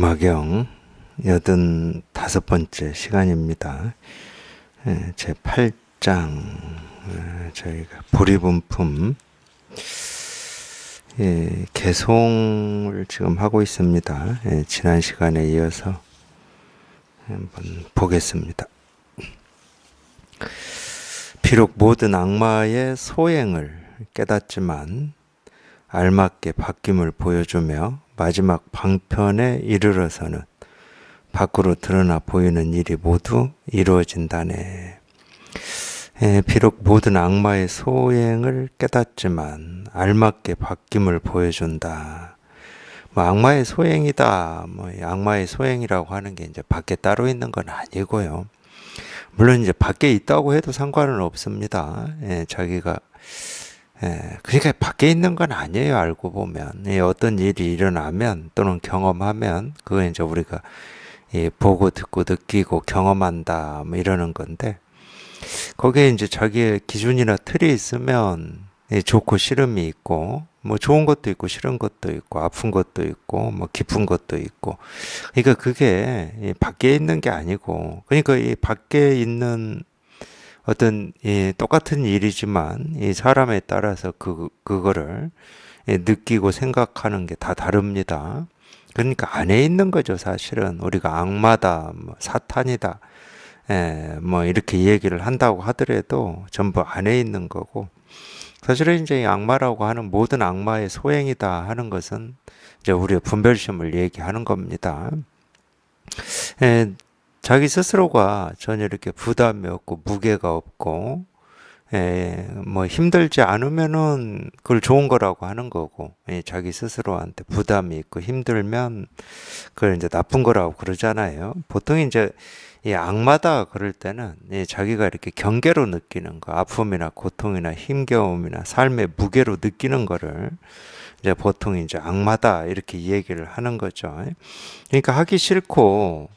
마경 여든 다섯 번째 시간입니다. 예, 제 8장 예, 저희가 보리분품 예, 개송을 지금 하고 있습니다. 지난 시간에 이어서 한번 보겠습니다. 비록 모든 악마의 소행을 깨닫지만 알맞게 바뀜을 보여주며 마지막 방편에 이르러서는 밖으로 드러나 보이는 일이 모두 이루어진다네. 예, 비록 모든 악마의 소행을 깨닫지만 알맞게 바뀜을 보여준다. 뭐 악마의 소행이다. 뭐 악마의 소행이라고 하는 게 이제 밖에 따로 있는 건 아니고요. 물론 이제 밖에 있다고 해도 상관은 없습니다. 예, 자기가 예, 그러니까 밖에 있는 건 아니에요. 알고 보면 예, 어떤 일이 일어나면 또는 경험하면 그거 이제 우리가 예, 보고 듣고 느끼고 경험한다 뭐 이러는 건데 거기에 이제 자기의 기준이나 틀이 있으면 예, 좋고 싫음이 있고 뭐 좋은 것도 있고 싫은 것도 있고 아픈 것도 있고 뭐 깊은 것도 있고 그러니까 그게 이 밖에 있는 게 아니고 그러니까 이 밖에 있는 어떤 예, 똑같은 일이지만 이 사람에 따라서 그 그거를 예, 느끼고 생각하는 게 다 다릅니다. 그러니까 안에 있는 거죠, 사실은 우리가 악마다, 뭐 사탄이다, 예, 뭐 이렇게 얘기를 한다고 하더라도 전부 안에 있는 거고 사실은 이제 악마라고 하는 모든 악마의 소행이다 하는 것은 이제 우리의 분별심을 얘기하는 겁니다. 예, 자기 스스로가 전혀 이렇게 부담이 없고 무게가 없고 예, 뭐 힘들지 않으면은 그걸 좋은 거라고 하는 거고 예, 자기 스스로한테 부담이 있고 힘들면 그걸 이제 나쁜 거라고 그러잖아요. 보통 이제 이 악마다 그럴 때는 예, 자기가 이렇게 경계로 느끼는 거, 아픔이나 고통이나 힘겨움이나 삶의 무게로 느끼는 거를 이제 보통 이제 악마다 이렇게 얘기를 하는 거죠. 그러니까 하기 싫고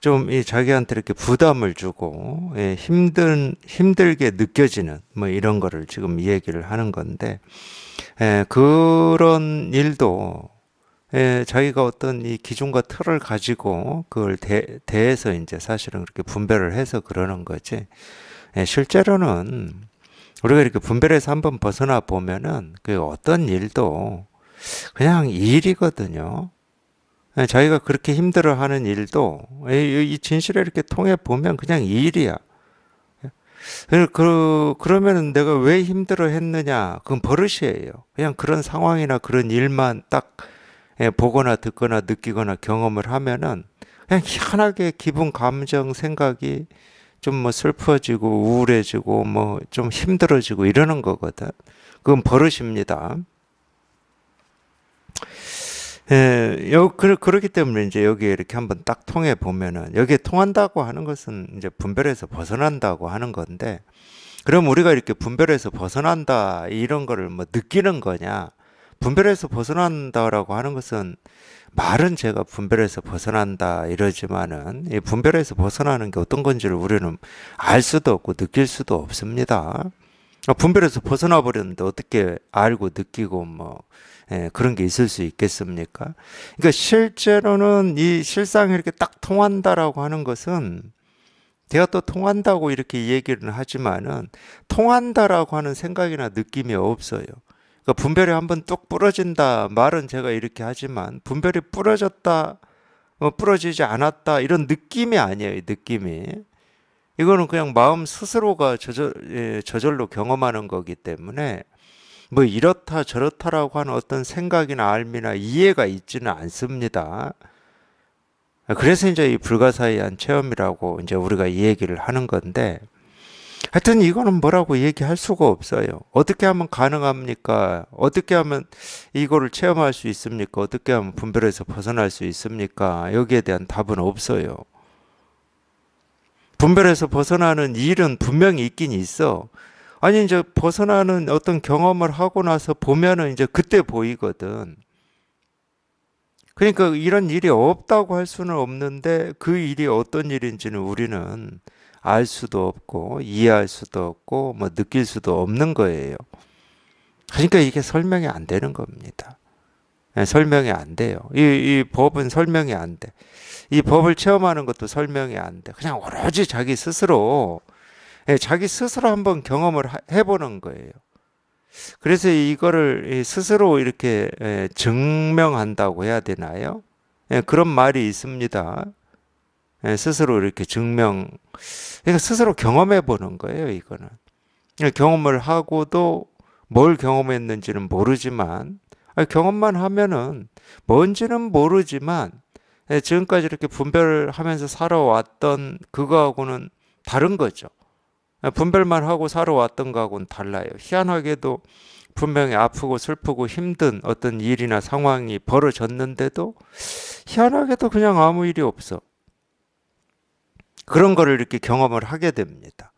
좀이 자기한테 이렇게 부담을 주고 예, 힘든 힘들게 느껴지는 뭐 이런 거를 지금 얘기를 하는 건데 예, 그런 일도 예, 자기가 어떤 이 기준과 틀을 가지고 그걸 대, 대해서 이제 사실은 그렇게 분별을 해서 그러는 거지. 예, 실제로는 우리가 이렇게 분별해서 한번 벗어나 보면은 그 어떤 일도 그냥 일이거든요. 네, 자기가 그렇게 힘들어하는 일도 이 진실을 이렇게 통해 보면 그냥 일이야. 그, 그 그러면 내가 왜 힘들어 했느냐? 그건 버릇이에요. 그냥 그런 상황이나 그런 일만 딱 예, 보거나 듣거나 느끼거나 경험을 하면은 그냥 희한하게 기분, 감정, 생각이 좀 뭐 슬퍼지고 우울해지고 뭐 좀 힘들어지고 이러는 거거든. 그건 버릇입니다. 예, 여, 그, 그렇기 때문에 이제 여기에 이렇게 한번 딱 통해 보면은 여기에 통한다고 하는 것은 이제 분별해서 벗어난다고 하는 건데 그럼 우리가 이렇게 분별해서 벗어난다 이런 거를 뭐 느끼는 거냐 분별해서 벗어난다라고 하는 것은 말은 제가 분별해서 벗어난다 이러지만은 이분별해서 벗어나는 게 어떤 건지를 우리는 알 수도 없고 느낄 수도 없습니다. 분별해서 벗어나 버렸는데 어떻게 알고 느끼고 뭐 예, 그런 게 있을 수 있겠습니까? 그러니까 실제로는 이 실상이 이렇게 딱 통한다라고 하는 것은 내가 또 통한다고 이렇게 얘기를 하지만은 통한다라고 하는 생각이나 느낌이 없어요. 그러니까 분별이 한번 뚝 부러진다 말은 제가 이렇게 하지만 분별이 부러졌다, 뭐 부러지지 않았다 이런 느낌이 아니에요. 느낌이 이거는 그냥 마음 스스로가 저절, 예, 저절로 경험하는 거기 때문에 뭐 이렇다 저렇다라고 하는 어떤 생각이나 알미나 이해가 있지는 않습니다. 그래서 이제 이 불가사의한 체험이라고 이제 우리가 이 얘기를 하는 건데 하여튼 이거는 뭐라고 얘기할 수가 없어요. 어떻게 하면 가능합니까? 어떻게 하면 이거를 체험할 수 있습니까? 어떻게 하면 분별에서 벗어날 수 있습니까? 여기에 대한 답은 없어요. 분별에서 벗어나는 일은 분명히 있긴 있어. 아니 이제 벗어나는 어떤 경험을 하고 나서 보면은 이제 그때 보이거든. 그러니까 이런 일이 없다고 할 수는 없는데 그 일이 어떤 일인지는 우리는 알 수도 없고 이해할 수도 없고 뭐 느낄 수도 없는 거예요. 그러니까 이게 설명이 안 되는 겁니다. 예, 설명이 안 돼요. 이, 이 법은 설명이 안 돼. 이 법을 체험하는 것도 설명이 안 돼. 그냥 오로지 자기 스스로 예, 자기 스스로 한번 경험을 해보는 거예요. 그래서 이거를 스스로 이렇게 예, 증명한다고 해야 되나요? 예, 그런 말이 있습니다. 스스로 이렇게 증명, 그러니까 스스로 경험해 보는 거예요, 이거는. 경험을 하고도 뭘 경험했는지는 모르지만, 아, 경험만 하면은 뭔지는 모르지만, 지금까지 이렇게 분별하면서 살아왔던 그거하고는 다른 거죠. 분별만 하고 살아왔던 거하고는 달라요. 희한하게도 분명히 아프고 슬프고 힘든 어떤 일이나 상황이 벌어졌는데도 희한하게도 그냥 아무 일이 없어. 그런 거를 이렇게 경험을 하게 됩니다.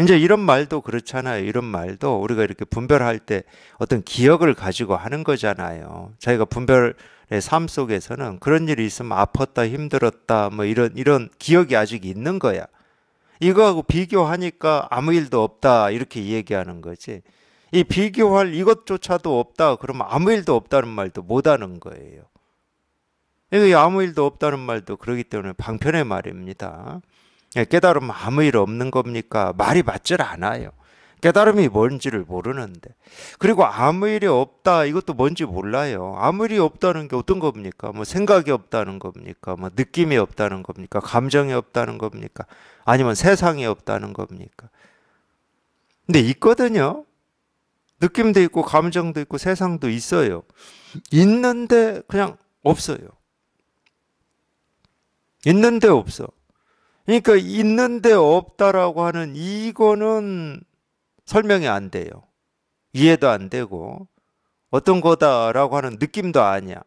이제 이런 말도 그렇잖아요. 이런 말도 우리가 이렇게 분별할 때 어떤 기억을 가지고 하는 거잖아요. 자기가 분별의 삶 속에서는 그런 일이 있으면 아팠다, 힘들었다, 뭐 이런, 이런 기억이 아직 있는 거야. 이거하고 비교하니까 아무 일도 없다 이렇게 얘기하는 거지. 이 비교할 이것조차도 없다 그러면 아무 일도 없다는 말도 못 하는 거예요. 이 아무 일도 없다는 말도 그러기 때문에 방편의 말입니다. 예, 깨달으면 아무 일 없는 겁니까? 말이 맞질 않아요. 깨달음이 뭔지를 모르는데. 그리고 아무 일이 없다. 이것도 뭔지 몰라요. 아무 일이 없다는 게 어떤 겁니까? 뭐 생각이 없다는 겁니까? 뭐 느낌이 없다는 겁니까? 감정이 없다는 겁니까? 아니면 세상이 없다는 겁니까? 근데 있거든요. 느낌도 있고 감정도 있고 세상도 있어요. 있는데 그냥 없어요. 있는데 없어. 그러니까 있는데 없다라고 하는 이거는 설명이 안 돼요. 이해도 안 되고 어떤 거다라고 하는 느낌도 아니야.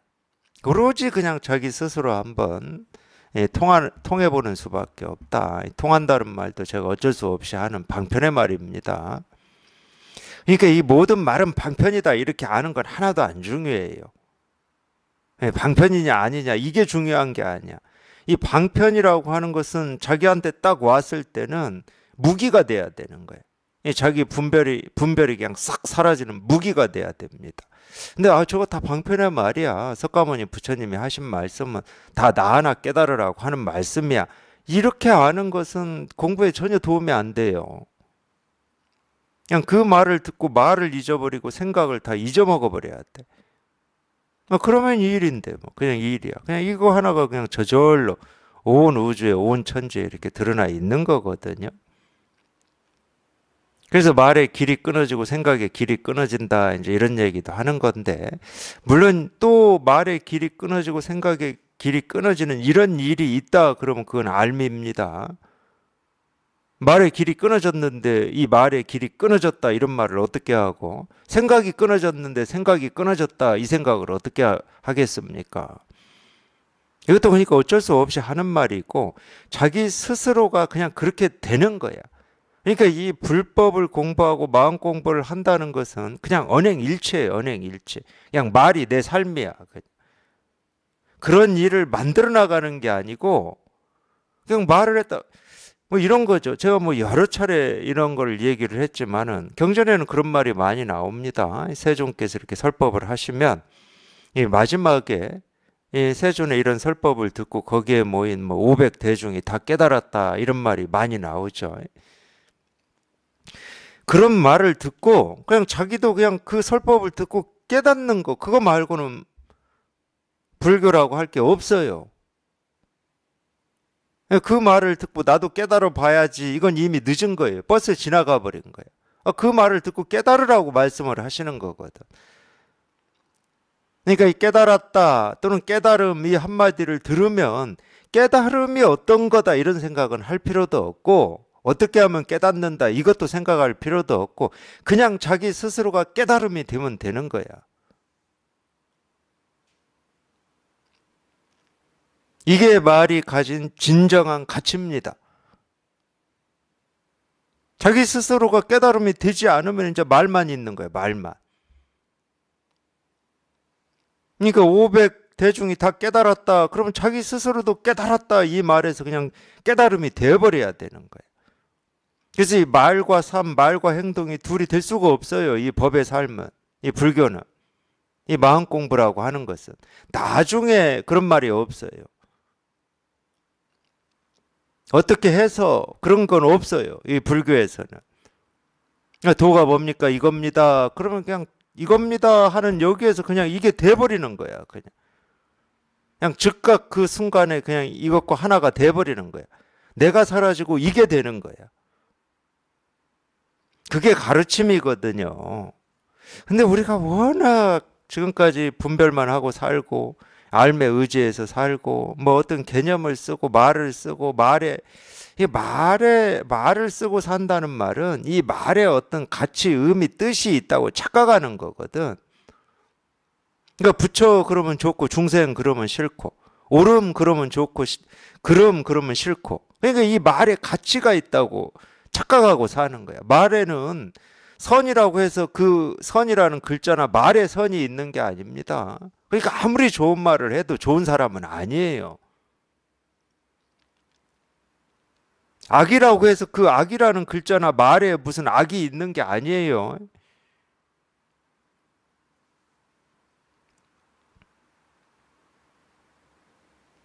오로지 그냥 자기 스스로 한번 예, 통한, 통해보는 수밖에 없다. 통한다는 말도 제가 어쩔 수 없이 하는 방편의 말입니다. 그러니까 이 모든 말은 방편이다 이렇게 아는 건 하나도 안 중요해요. 예, 방편이냐 아니냐 이게 중요한 게 아니야. 이 방편이라고 하는 것은 자기한테 딱 왔을 때는 무기가 돼야 되는 거예요. 예, 자기 분별이 분별이 그냥 싹 사라지는 무기가 돼야 됩니다. 근데 아 저거 다 방편의 말이야. 석가모니 부처님이 하신 말씀은 다나 하나 깨달으라고 하는 말씀이야. 이렇게 아는 것은 공부에 전혀 도움이 안 돼요. 그냥 그 말을 듣고 말을 잊어버리고 생각을 다 잊어먹어 버려야 돼. 뭐 그러면 일인데 뭐 그냥 일이야. 그냥 이거 하나가 그냥 저절로 온 우주에 온 천지에 이렇게 드러나 있는 거거든요. 그래서 말의 길이 끊어지고 생각의 길이 끊어진다 이제 이런 얘기도 하는 건데 물론 또 말의 길이 끊어지고 생각의 길이 끊어지는 이런 일이 있다 그러면 그건 알미입니다. 말의 길이 끊어졌는데 이 말의 길이 끊어졌다 이런 말을 어떻게 하고 생각이 끊어졌는데 생각이 끊어졌다 이 생각을 어떻게 하겠습니까? 이것도 그러니까 어쩔 수 없이 하는 말이고 자기 스스로가 그냥 그렇게 되는 거야. 그러니까 이 불법을 공부하고 마음 공부를 한다는 것은 그냥 언행일체예요. 언행일체. 그냥 말이 내 삶이야. 그런 일을 만들어 나가는 게 아니고 그냥 말을 했다. 뭐 이런 거죠. 제가 뭐 여러 차례 이런 걸 얘기를 했지만은 경전에는 그런 말이 많이 나옵니다. 세종께서 이렇게 설법을 하시면 이 마지막에 이 세존의 이런 설법을 듣고 거기에 모인 뭐 500대중이 다 깨달았다 이런 말이 많이 나오죠. 그런 말을 듣고 그냥 자기도 그냥 그 설법을 듣고 깨닫는 거 그거 말고는 불교라고 할 게 없어요. 그 말을 듣고 나도 깨달아 봐야지 이건 이미 늦은 거예요. 버스 지나가 버린 거예요. 아, 그 말을 듣고 깨달으라고 말씀을 하시는 거거든. 그러니까 이 깨달았다 또는 깨달음 이 한마디를 들으면 깨달음이 어떤 거다 이런 생각은 할 필요도 없고 어떻게 하면 깨닫는다 이것도 생각할 필요도 없고 그냥 자기 스스로가 깨달음이 되면 되는 거야. 이게 말이 가진 진정한 가치입니다. 자기 스스로가 깨달음이 되지 않으면 이제 말만 있는 거예요. 말만. 그러니까 500 대중이 다 깨달았다. 그러면 자기 스스로도 깨달았다. 이 말에서 그냥 깨달음이 되어버려야 되는 거예요. 그래서 이 말과 삶, 말과 행동이 둘이 될 수가 없어요. 이 법의 삶은, 이 불교는. 이 마음 공부라고 하는 것은. 나중에 그런 말이 없어요. 어떻게 해서 그런 건 없어요. 이 불교에서는. 그러니까 도가 뭡니까? 이겁니다. 그러면 그냥 이겁니다 하는 여기에서 그냥 이게 돼버리는 거야. 그냥. 그냥 즉각 그 순간에 그냥 이것과 하나가 돼버리는 거야. 내가 사라지고 이게 되는 거야. 그게 가르침이거든요. 근데 우리가 워낙 지금까지 분별만 하고 살고 알매 의지에서 살고 뭐 어떤 개념을 쓰고 말을 쓰고 말에 이 말에 말을 쓰고 산다는 말은 이 말에 어떤 가치 의미 뜻이 있다고 착각하는 거거든. 그러니까 부처 그러면 좋고 중생 그러면 싫고 오름 그러면 좋고 그럼 그러면 싫고 그러니까 이 말에 가치가 있다고 착각하고 사는 거야. 말에는 선이라고 해서 그 선이라는 글자나 말에 선이 있는 게 아닙니다. 그러니까 아무리 좋은 말을 해도 좋은 사람은 아니에요. 악이라고 해서 그 악이라는 글자나 말에 무슨 악이 있는 게 아니에요.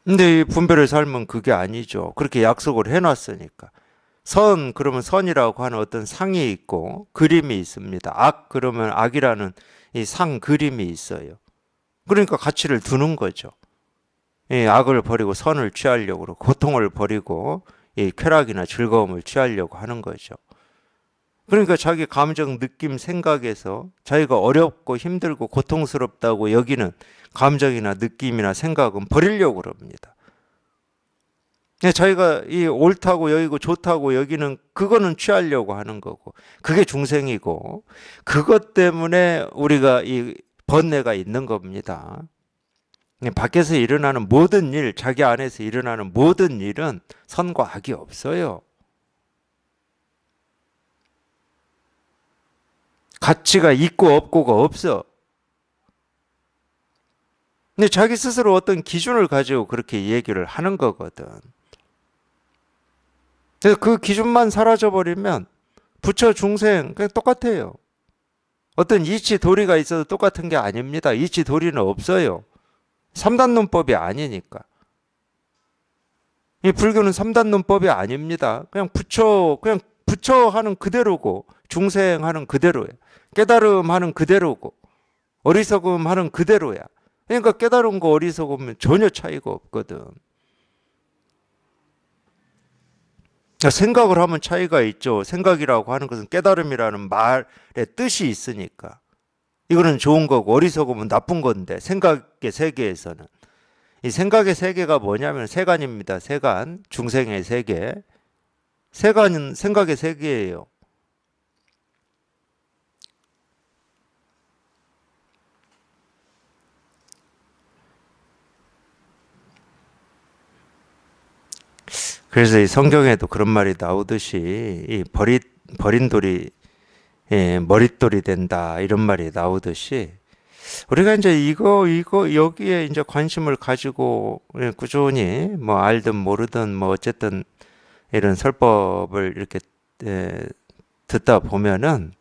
근데 분별의 삶은 그게 아니죠. 그렇게 약속을 해놨으니까. 선 그러면 선이라고 하는 어떤 상이 있고 그림이 있습니다. 악 그러면 악이라는 이 상 그림이 있어요. 그러니까 가치를 두는 거죠. 이 악을 버리고 선을 취하려고 고통을 버리고 이 쾌락이나 즐거움을 취하려고 하는 거죠. 그러니까 자기 감정, 느낌, 생각에서 자기가 어렵고 힘들고 고통스럽다고 여기는 감정이나 느낌이나 생각은 버리려고 그럽니다. 예, 저희가 이 옳다고 여기고 좋다고 여기는 그거는 취하려고 하는 거고 그게 중생이고 그것 때문에 우리가 이 번뇌가 있는 겁니다. 예, 밖에서 일어나는 모든 일, 자기 안에서 일어나는 모든 일은 선과 악이 없어요. 가치가 있고 없고가 없어. 근데 자기 스스로 어떤 기준을 가지고 그렇게 얘기를 하는 거거든. 그래서 그 기준만 사라져버리면 부처 중생 그냥 똑같아요. 어떤 이치 도리가 있어도 똑같은 게 아닙니다. 이치 도리는 없어요. 삼단논법이 아니니까. 이 불교는 삼단논법이 아닙니다. 그냥 부처 그냥 부처 하는 그대로고 중생 하는 그대로예요. 깨달음 하는 그대로고 어리석음 하는 그대로야. 그러니까 깨달은 거 어리석으면 전혀 차이가 없거든. 생각을 하면 차이가 있죠. 생각이라고 하는 것은 깨달음이라는 말의 뜻이 있으니까. 이거는 좋은 거고 어리석으면 나쁜 건데 생각의 세계에서는 이 생각의 세계가 뭐냐면 세간입니다. 세간 중생의 세계. 세간은 생각의 세계예요. 그래서 이 성경에도 그런 말이 나오듯이 이 버리, 버린 돌이 예, 머릿돌이 된다 이런 말이 나오듯이 우리가 이제 이거 이거 여기에 이제 관심을 가지고 예, 꾸준히 뭐 알든 모르든 뭐 어쨌든 이런 설법을 이렇게 예, 듣다 보면은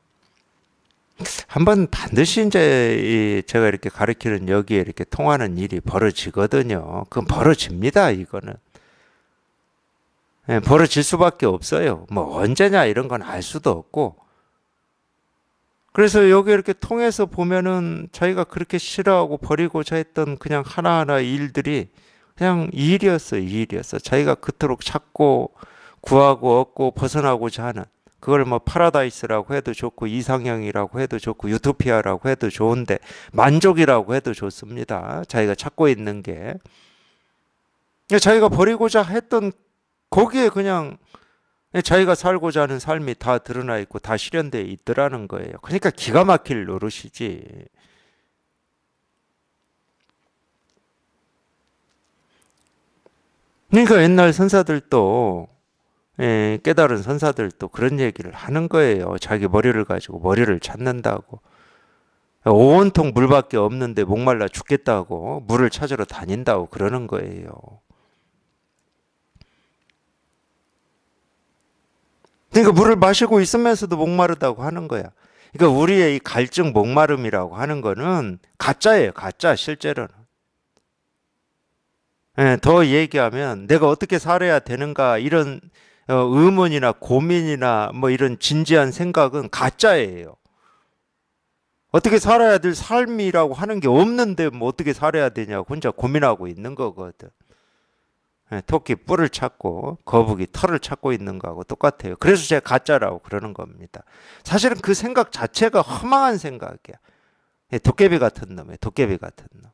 한번 반드시 이제 이 제가 이렇게 가르키는 여기에 이렇게 통하는 일이 벌어지거든요. 그건 벌어집니다. 이거는 예, 벌어질 수밖에 없어요. 뭐 언제냐 이런 건 알 수도 없고. 그래서 여기 이렇게 통해서 보면은 자기가 그렇게 싫어하고 버리고자 했던 그냥 하나하나 일들이 그냥 일이었어 일이었어. 자기가 그토록 찾고 구하고 얻고 벗어나고자 하는 그걸 뭐 파라다이스라고 해도 좋고 이상형이라고 해도 좋고 유토피아라고 해도 좋은데 만족이라고 해도 좋습니다. 자기가 찾고 있는 게 자기가 버리고자 했던 거기에 그냥 자기가 살고자 하는 삶이 다 드러나 있고 다 실현되어 있더라는 거예요. 그러니까 기가 막힐 노릇이지. 그러니까 옛날 선사들도 예, 깨달은 선사들도 그런 얘기를 하는 거예요. 자기 머리를 가지고 머리를 찾는다고. 온통 물밖에 없는데 목말라 죽겠다고 물을 찾으러 다닌다고 그러는 거예요. 그러니까 물을 마시고 있으면서도 목마르다고 하는 거야. 그러니까 우리의 이 갈증 목마름이라고 하는 거는 가짜예요. 가짜 실제로는. 예, 더 얘기하면 내가 어떻게 살아야 되는가 이런 어, 의문이나 고민이나 뭐 이런 진지한 생각은 가짜예요. 어떻게 살아야 될 삶이라고 하는 게 없는데 뭐 어떻게 살아야 되냐고 혼자 고민하고 있는 거거든. 예, 토끼 뿔을 찾고 거북이 털을 찾고 있는 거하고 똑같아요. 그래서 제가 가짜라고 그러는 겁니다. 사실은 그 생각 자체가 허망한 생각이야. 예, 도깨비 같은 놈이에 도깨비 같은 놈.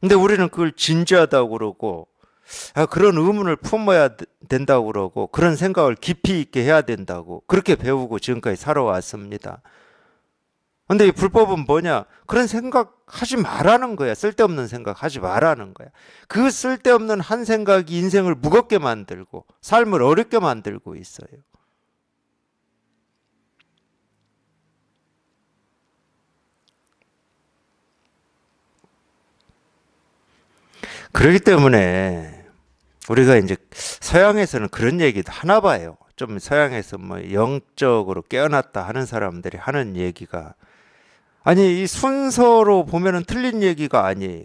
근데 우리는 그걸 진지하다고 그러고 아, 그런 의문을 품어야 된다고 그러고 그런 생각을 깊이 있게 해야 된다고 그렇게 배우고 지금까지 살아왔습니다. 근데 이 불법은 뭐냐? 그런 생각 하지 말라는 거야. 쓸데없는 생각 하지 말라는 거야. 그 쓸데없는 한 생각이 인생을 무겁게 만들고 삶을 어렵게 만들고 있어요. 그렇기 때문에 우리가 이제 서양에서는 그런 얘기도 하나 봐요. 좀 서양에서 뭐 영적으로 깨어났다 하는 사람들이 하는 얘기가 아니 이 순서로 보면은 틀린 얘기가 아니에요.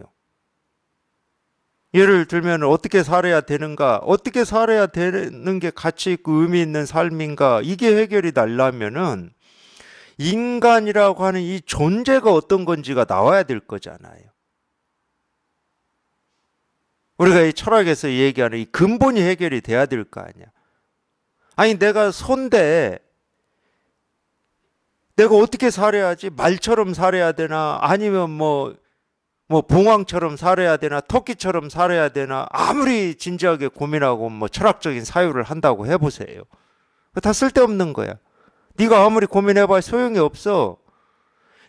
예를 들면 어떻게 살아야 되는가, 어떻게 살아야 되는 게 가치 있고 의미 있는 삶인가 이게 해결이 날라면은 인간이라고 하는 이 존재가 어떤 건지가 나와야 될 거잖아요. 우리가 이 철학에서 얘기하는 이 근본이 해결이 돼야 될 거 아니야. 아니 내가 손대 내가 어떻게 살아야지? 말처럼 살아야 되나? 아니면 뭐, 뭐, 봉황처럼 살아야 되나? 토끼처럼 살아야 되나? 아무리 진지하게 고민하고 뭐 철학적인 사유를 한다고 해보세요. 다 쓸데없는 거야. 네가 아무리 고민해봐야 소용이 없어.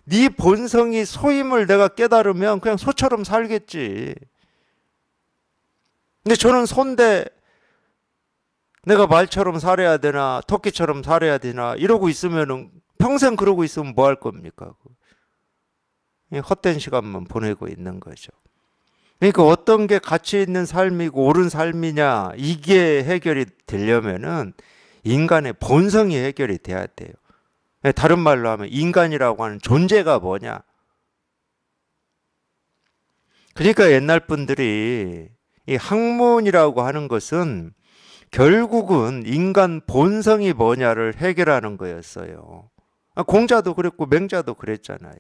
네 본성이 소임을 내가 깨달으면 그냥 소처럼 살겠지. 근데 저는 손대 내가 말처럼 살아야 되나 토끼처럼 살아야 되나 이러고 있으면은 평생 그러고 있으면 뭐 할 겁니까? 헛된 시간만 보내고 있는 거죠. 그러니까 어떤 게 가치 있는 삶이고 옳은 삶이냐 이게 해결이 되려면은 인간의 본성이 해결이 돼야 돼요. 예, 다른 말로 하면 인간이라고 하는 존재가 뭐냐? 그러니까 옛날 분들이 이 학문이라고 하는 것은 결국은 인간 본성이 뭐냐를 해결하는 거였어요. 아, 공자도 그랬고 맹자도 그랬잖아요.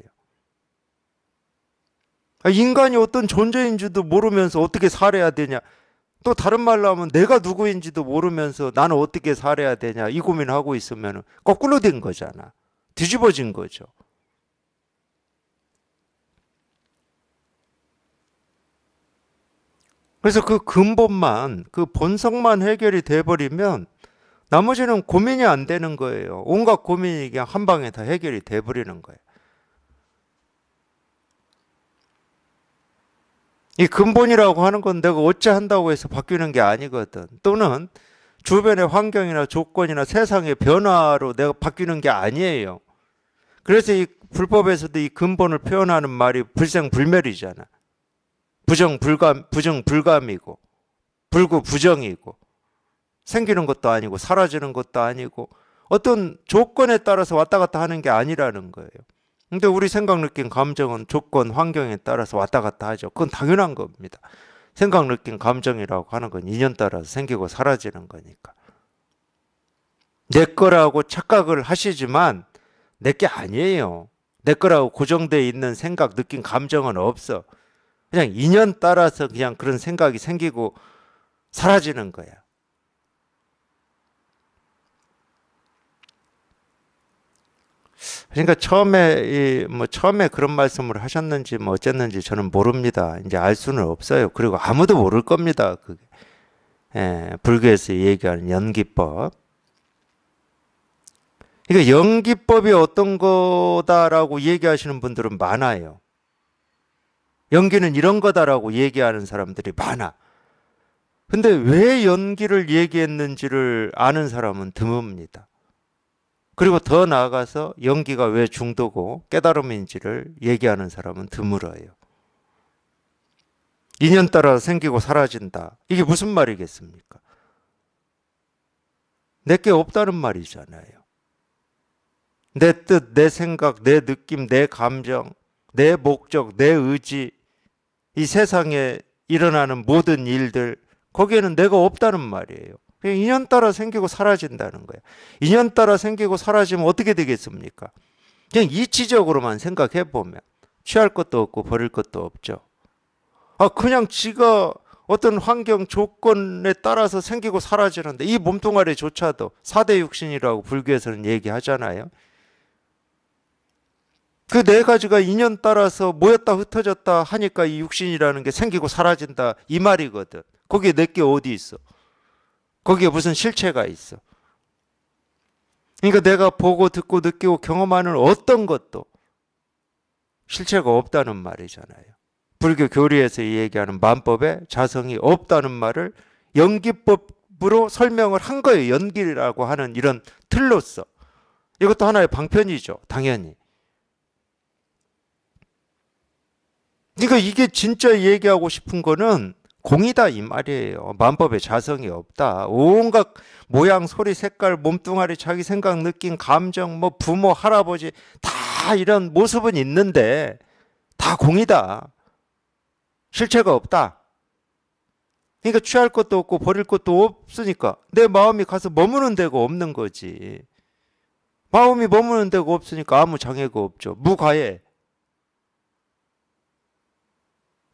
아, 인간이 어떤 존재인지도 모르면서 어떻게 살아야 되냐. 또 다른 말로 하면 내가 누구인지도 모르면서 나는 어떻게 살아야 되냐. 이 고민하고 을 있으면 거꾸로 된 거잖아. 뒤집어진 거죠. 그래서 그 근본만, 그 본성만 해결이 돼버리면 나머지는 고민이 안 되는 거예요. 온갖 고민이 그냥 한 방에 다 해결이 돼버리는 거예요. 이 근본이라고 하는 건 내가 어찌한다고 해서 바뀌는 게 아니거든. 또는 주변의 환경이나 조건이나 세상의 변화로 내가 바뀌는 게 아니에요. 그래서 이 불법에서도 이 근본을 표현하는 말이 불생불멸이잖아. 부정불감, 부정불감이고, 불구부정이고. 생기는 것도 아니고 사라지는 것도 아니고 어떤 조건에 따라서 왔다 갔다 하는 게 아니라는 거예요. 근데 우리 생각, 느낀, 감정은 조건, 환경에 따라서 왔다 갔다 하죠. 그건 당연한 겁니다. 생각, 느낀, 감정이라고 하는 건 인연 따라서 생기고 사라지는 거니까. 내 거라고 착각을 하시지만 내 게 아니에요. 내 거라고 고정되어 있는 생각, 느낀, 감정은 없어. 그냥 인연 따라서 그냥 그런 생각이 생기고 사라지는 거야. 그러니까 처음에 이뭐 처음에 그런 말씀을 하셨는지 뭐 어쨌는지 저는 모릅니다. 이제 알 수는 없어요. 그리고 아무도 모를 겁니다. 그 예, 불교에서 얘기하는 연기법. 그러니까 연기법이 어떤 거다라고 얘기하시는 분들은 많아요. 연기는 이런 거다라고 얘기하는 사람들이 많아. 근데 왜 연기를 얘기했는지를 아는 사람은 드뭅니다. 그리고 더 나아가서 연기가 왜 중도고 깨달음인지를 얘기하는 사람은 드물어요. 인연 따라 생기고 사라진다. 이게 무슨 말이겠습니까? 내게 없다는 말이잖아요. 내 뜻, 내 생각, 내 느낌, 내 감정, 내 목적, 내 의지, 이 세상에 일어나는 모든 일들, 거기에는 내가 없다는 말이에요. 인연 따라 생기고 사라진다는 거예요. 인연 따라 생기고 사라지면 어떻게 되겠습니까? 그냥 이치적으로만 생각해 보면 취할 것도 없고 버릴 것도 없죠. 아 그냥 지가 어떤 환경 조건에 따라서 생기고 사라지는데 이 몸뚱아리조차도 4대 육신이라고 불교에서는 얘기하잖아요. 그 네 가지가 인연 따라서 모였다 흩어졌다 하니까 이 육신이라는 게 생기고 사라진다 이 말이거든. 거기에 내게 어디 있어? 거기에 무슨 실체가 있어. 그러니까 내가 보고 듣고 느끼고 경험하는 어떤 것도 실체가 없다는 말이잖아요. 불교 교리에서 얘기하는 만법에 자성이 없다는 말을 연기법으로 설명을 한 거예요. 연기라고 하는 이런 틀로서. 이것도 하나의 방편이죠. 당연히. 그러니까 이게 진짜 얘기하고 싶은 거는 공이다 이 말이에요. 만법에 자성이 없다. 온갖 모양, 소리, 색깔, 몸뚱아리, 자기 생각, 느낌, 감정, 뭐 부모, 할아버지 다 이런 모습은 있는데 다 공이다. 실체가 없다. 그러니까 취할 것도 없고 버릴 것도 없으니까 내 마음이 가서 머무는 데가 없는 거지. 마음이 머무는 데가 없으니까 아무 장애가 없죠. 무과해.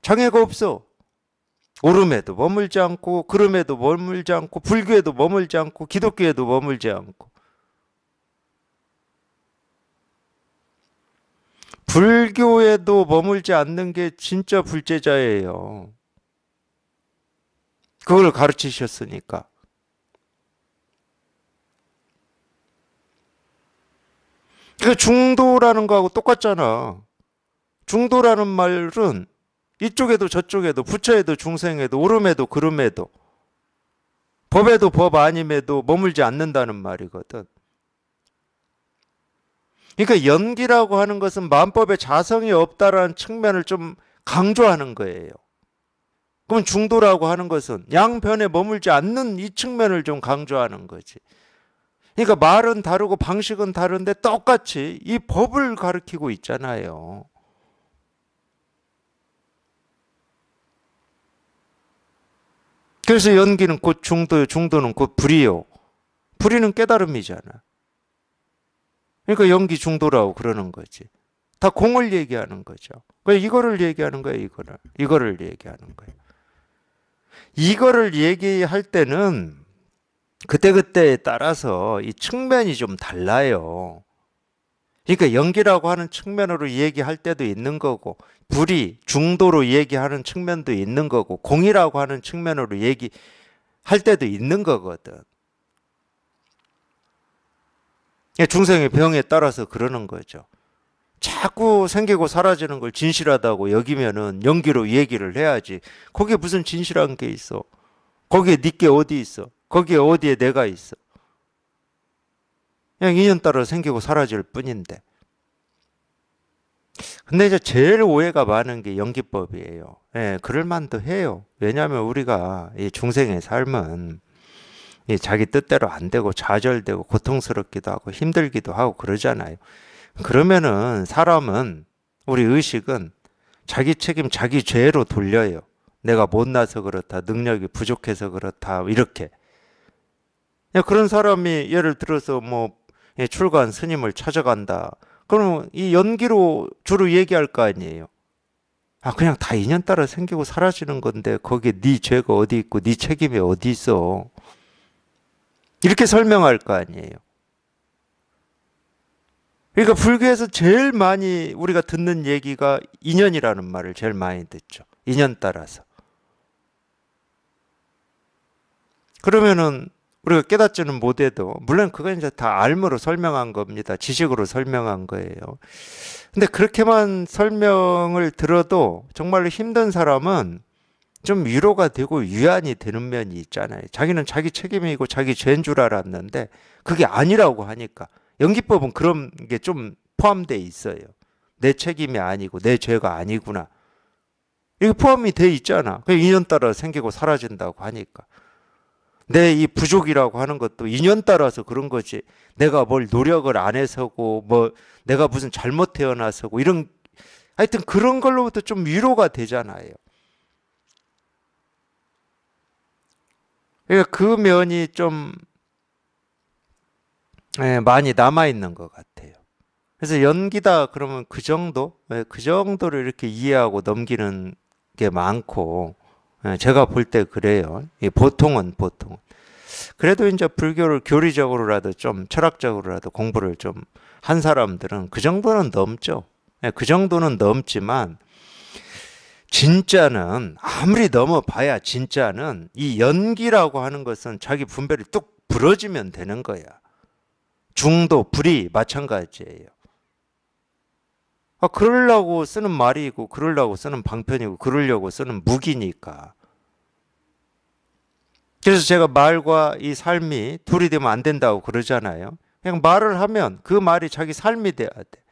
장애가 없어. 오름에도 머물지 않고 그름에도 머물지 않고 불교에도 머물지 않고 기독교에도 머물지 않고 불교에도 머물지 않는 게 진짜 불제자예요. 그걸 가르치셨으니까. 그 중도라는 거하고 똑같잖아. 중도라는 말은 이쪽에도 저쪽에도 부처에도 중생에도 오름에도 그름에도 법에도 법 아님에도 머물지 않는다는 말이거든. 그러니까 연기라고 하는 것은 만법에 자성이 없다라는 측면을 좀 강조하는 거예요. 그럼 중도라고 하는 것은 양편에 머물지 않는 이 측면을 좀 강조하는 거지. 그러니까 말은 다르고 방식은 다른데 똑같이 이 법을 가르치고 있잖아요. 그래서 연기는 곧 중도, 중도는 곧 불이요. 불이는 깨달음이잖아. 그러니까 연기 중도라고 그러는 거지. 다 공을 얘기하는 거죠. 그러니까 이거를 얘기하는 거예요, 이거를. 이거를 얘기하는 거예요. 이거를 얘기할 때는 그때그때에 따라서 이 측면이 좀 달라요. 그러니까 연기라고 하는 측면으로 얘기할 때도 있는 거고 불이 중도로 얘기하는 측면도 있는 거고 공이라고 하는 측면으로 얘기할 때도 있는 거거든. 그러니까 중생의 병에 따라서 그러는 거죠. 자꾸 생기고 사라지는 걸 진실하다고 여기면은 연기로 얘기를 해야지. 거기에 무슨 진실한 게 있어? 거기에 니게 네 어디 있어? 거기에 어디에 내가 있어? 그냥 인연 따라 생기고 사라질 뿐인데. 근데 이제 제일 오해가 많은 게 연기법이에요. 예, 그럴만도 해요. 왜냐하면 우리가 이 중생의 삶은 이 자기 뜻대로 안 되고 좌절되고 고통스럽기도 하고 힘들기도 하고 그러잖아요. 그러면은 사람은 우리 의식은 자기 책임, 자기 죄로 돌려요. 내가 못나서 그렇다, 능력이 부족해서 그렇다, 이렇게. 그런 사람이 예를 들어서 뭐 예, 출간 스님을 찾아간다. 그러면 이 연기로 주로 얘기할 거 아니에요. 아 그냥 다 인연 따라 생기고 사라지는 건데 거기에 네 죄가 어디 있고 네 책임이 어디 있어. 이렇게 설명할 거 아니에요. 그러니까 불교에서 제일 많이 우리가 듣는 얘기가 인연이라는 말을 제일 많이 듣죠. 인연 따라서. 그러면은 우리가 깨닫지는 못해도 물론 그건 이제 다 알므로 설명한 겁니다. 지식으로 설명한 거예요. 근데 그렇게만 설명을 들어도 정말로 힘든 사람은 좀 위로가 되고 위안이 되는 면이 있잖아요. 자기는 자기 책임이고 자기 죄인 줄 알았는데 그게 아니라고 하니까 연기법은 그런 게 좀 포함돼 있어요. 내 책임이 아니고 내 죄가 아니구나. 이게 포함이 돼 있잖아. 그 인연 따라 생기고 사라진다고 하니까. 내이 부족이라고 하는 것도 인연 따라서 그런 거지. 내가 뭘 노력을 안 해서고, 뭐, 내가 무슨 잘못 태어나서고, 이런, 하여튼 그런 걸로부터 좀 위로가 되잖아요. 그러니까 그 면이 좀, 예, 많이 남아있는 것 같아요. 그래서 연기다 그러면 그 정도? 예, 그 정도를 이렇게 이해하고 넘기는 게 많고, 예, 제가 볼 때 그래요. 보통은 보통. 그래도 이제 불교를 교리적으로라도 좀 철학적으로라도 공부를 좀 한 사람들은 그 정도는 넘죠. 예, 그 정도는 넘지만 진짜는 아무리 넘어봐야 진짜는 이 연기라고 하는 것은 자기 분별이 뚝 부러지면 되는 거야. 중도 불이 마찬가지예요. 아, 그럴라고 쓰는 말이고, 그럴라고 쓰는 방편이고, 그러려고 쓰는 무기니까. 그래서 제가 말과 이 삶이 둘이 되면 안 된다고 그러잖아요. 그냥 말을 하면 그 말이 자기 삶이 돼야 돼.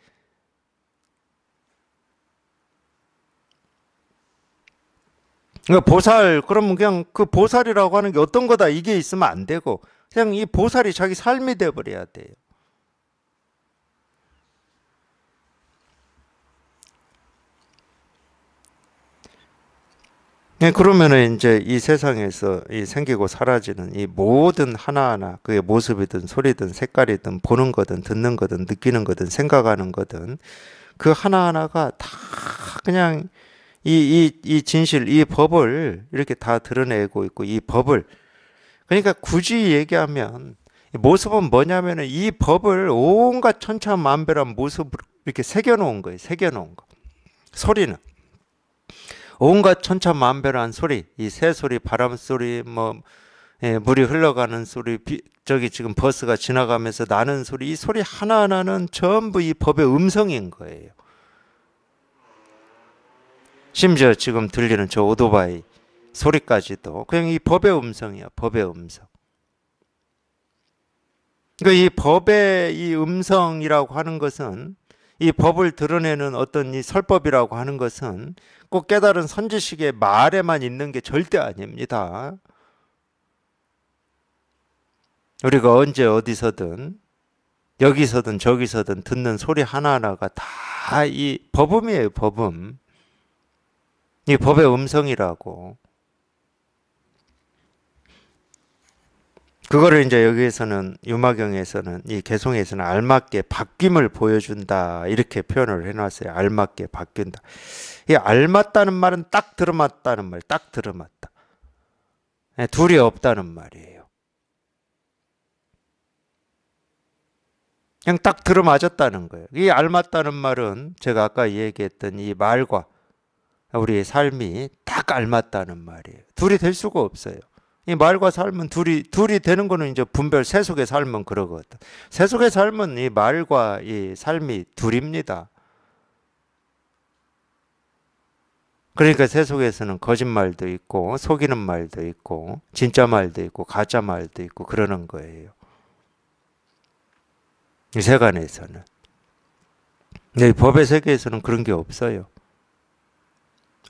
그러니까 보살, 그러면 그냥 그 보살이라고 하는 게 어떤 거다 이게 있으면 안 되고, 그냥 이 보살이 자기 삶이 돼버려야 돼요. 예, 그러면은 이제 이 세상에서 이 생기고 사라지는 이 모든 하나하나 그의 모습이든 소리든 색깔이든 보는 거든 듣는 거든 느끼는 거든 생각하는 거든 그 하나하나가 다 그냥 이, 이, 이 진실, 이 법을 이렇게 다 드러내고 있고 이 법을 그러니까 굳이 얘기하면 모습은 뭐냐면은 이 법을 온갖 천차만별한 모습으로 이렇게 새겨놓은 거예요. 새겨놓은 거. 소리는. 온갖 천차만별한 소리, 이 새소리, 바람소리, 뭐 예, 물이 흘러가는 소리, 비, 저기 지금 버스가 지나가면서 나는 소리, 이 소리 하나하나는 전부 이 법의 음성인 거예요. 심지어 지금 들리는 저 오토바이 소리까지도 그냥 이 법의 음성이야, 법의 음성. 그이 그러니까 법의 이 음성이라고 하는 것은 이 법을 드러내는 어떤 이 설법이라고 하는 것은 꼭 깨달은 선지식의 말에만 있는 게 절대 아닙니다. 우리가 언제 어디서든 여기서든 저기서든 듣는 소리 하나하나가 다 이 법음이에요, 법음. 이 법의 음성이라고. 그거를 이제 여기에서는 유마경에서는 이 개송에서는 알맞게 바뀜을 보여준다 이렇게 표현을 해놨어요. 알맞게 바뀐다. 이 알맞다는 말은 딱 들어맞다는 말, 딱 들어맞다. 예, 둘이 없다는 말이에요. 그냥 딱 들어맞았다는 거예요. 이 알맞다는 말은 제가 아까 얘기했던 이 말과 우리의 삶이 딱 알맞다는 말이에요. 둘이 될 수가 없어요. 이 말과 삶은 둘이 둘이 되는 거는 이제 분별 세속의 삶은 그러거든. 세속의 삶은 이 말과 이 삶이 둘입니다. 그러니까 세속에서는 거짓말도 있고 속이는 말도 있고 진짜 말도 있고 가짜 말도 있고 그러는 거예요. 이 세간에서는. 근데 법의 세계에서는 그런 게 없어요.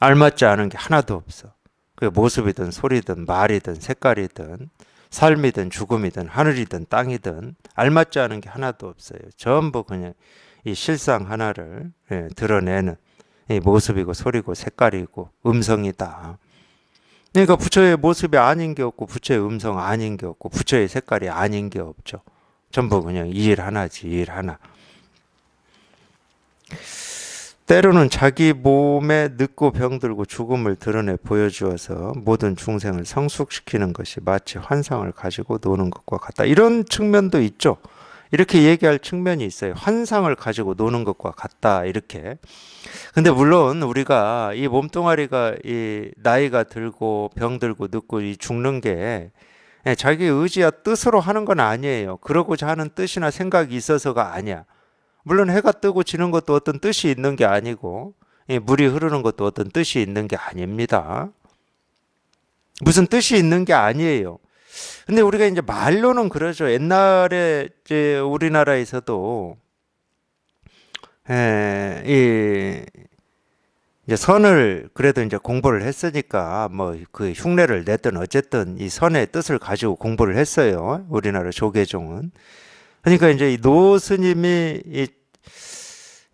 알맞지 않은 게 하나도 없어. 그 모습이든 소리든 말이든 색깔이든 삶이든 죽음이든 하늘이든 땅이든 알맞지 않은 게 하나도 없어요. 전부 그냥 이 실상 하나를 예, 드러내는 이 모습이고 소리고 색깔이고 음성이다. 그러니까 부처의 모습이 아닌 게 없고 부처의 음성 아닌 게 없고 부처의 색깔이 아닌 게 없죠. 전부 그냥 이일 하나지 이일 하나. 때로는 자기 몸에 늦고 병들고 죽음을 드러내 보여주어서 모든 중생을 성숙시키는 것이 마치 환상을 가지고 노는 것과 같다. 이런 측면도 있죠. 이렇게 얘기할 측면이 있어요. 환상을 가지고 노는 것과 같다. 이렇게. 근데 물론 우리가 이 몸뚱아리가 이 나이가 들고 병들고 늦고이 죽는 게 예, 자기 의지와 뜻으로 하는 건 아니에요. 그러고자 하는 뜻이나 생각이 있어서가 아니야. 물론 해가 뜨고 지는 것도 어떤 뜻이 있는 게 아니고 예, 물이 흐르는 것도 어떤 뜻이 있는 게 아닙니다. 무슨 뜻이 있는 게 아니에요. 근데 우리가 이제 말로는 그러죠. 옛날에 이제 우리나라에서도 에, 예, 이, 이제 선을 그래도 이제 공부를 했으니까 뭐 그 흉내를 냈든 어쨌든 이 선의 뜻을 가지고 공부를 했어요. 우리나라 조계종은. 그러니까 이제 노 스님이 이,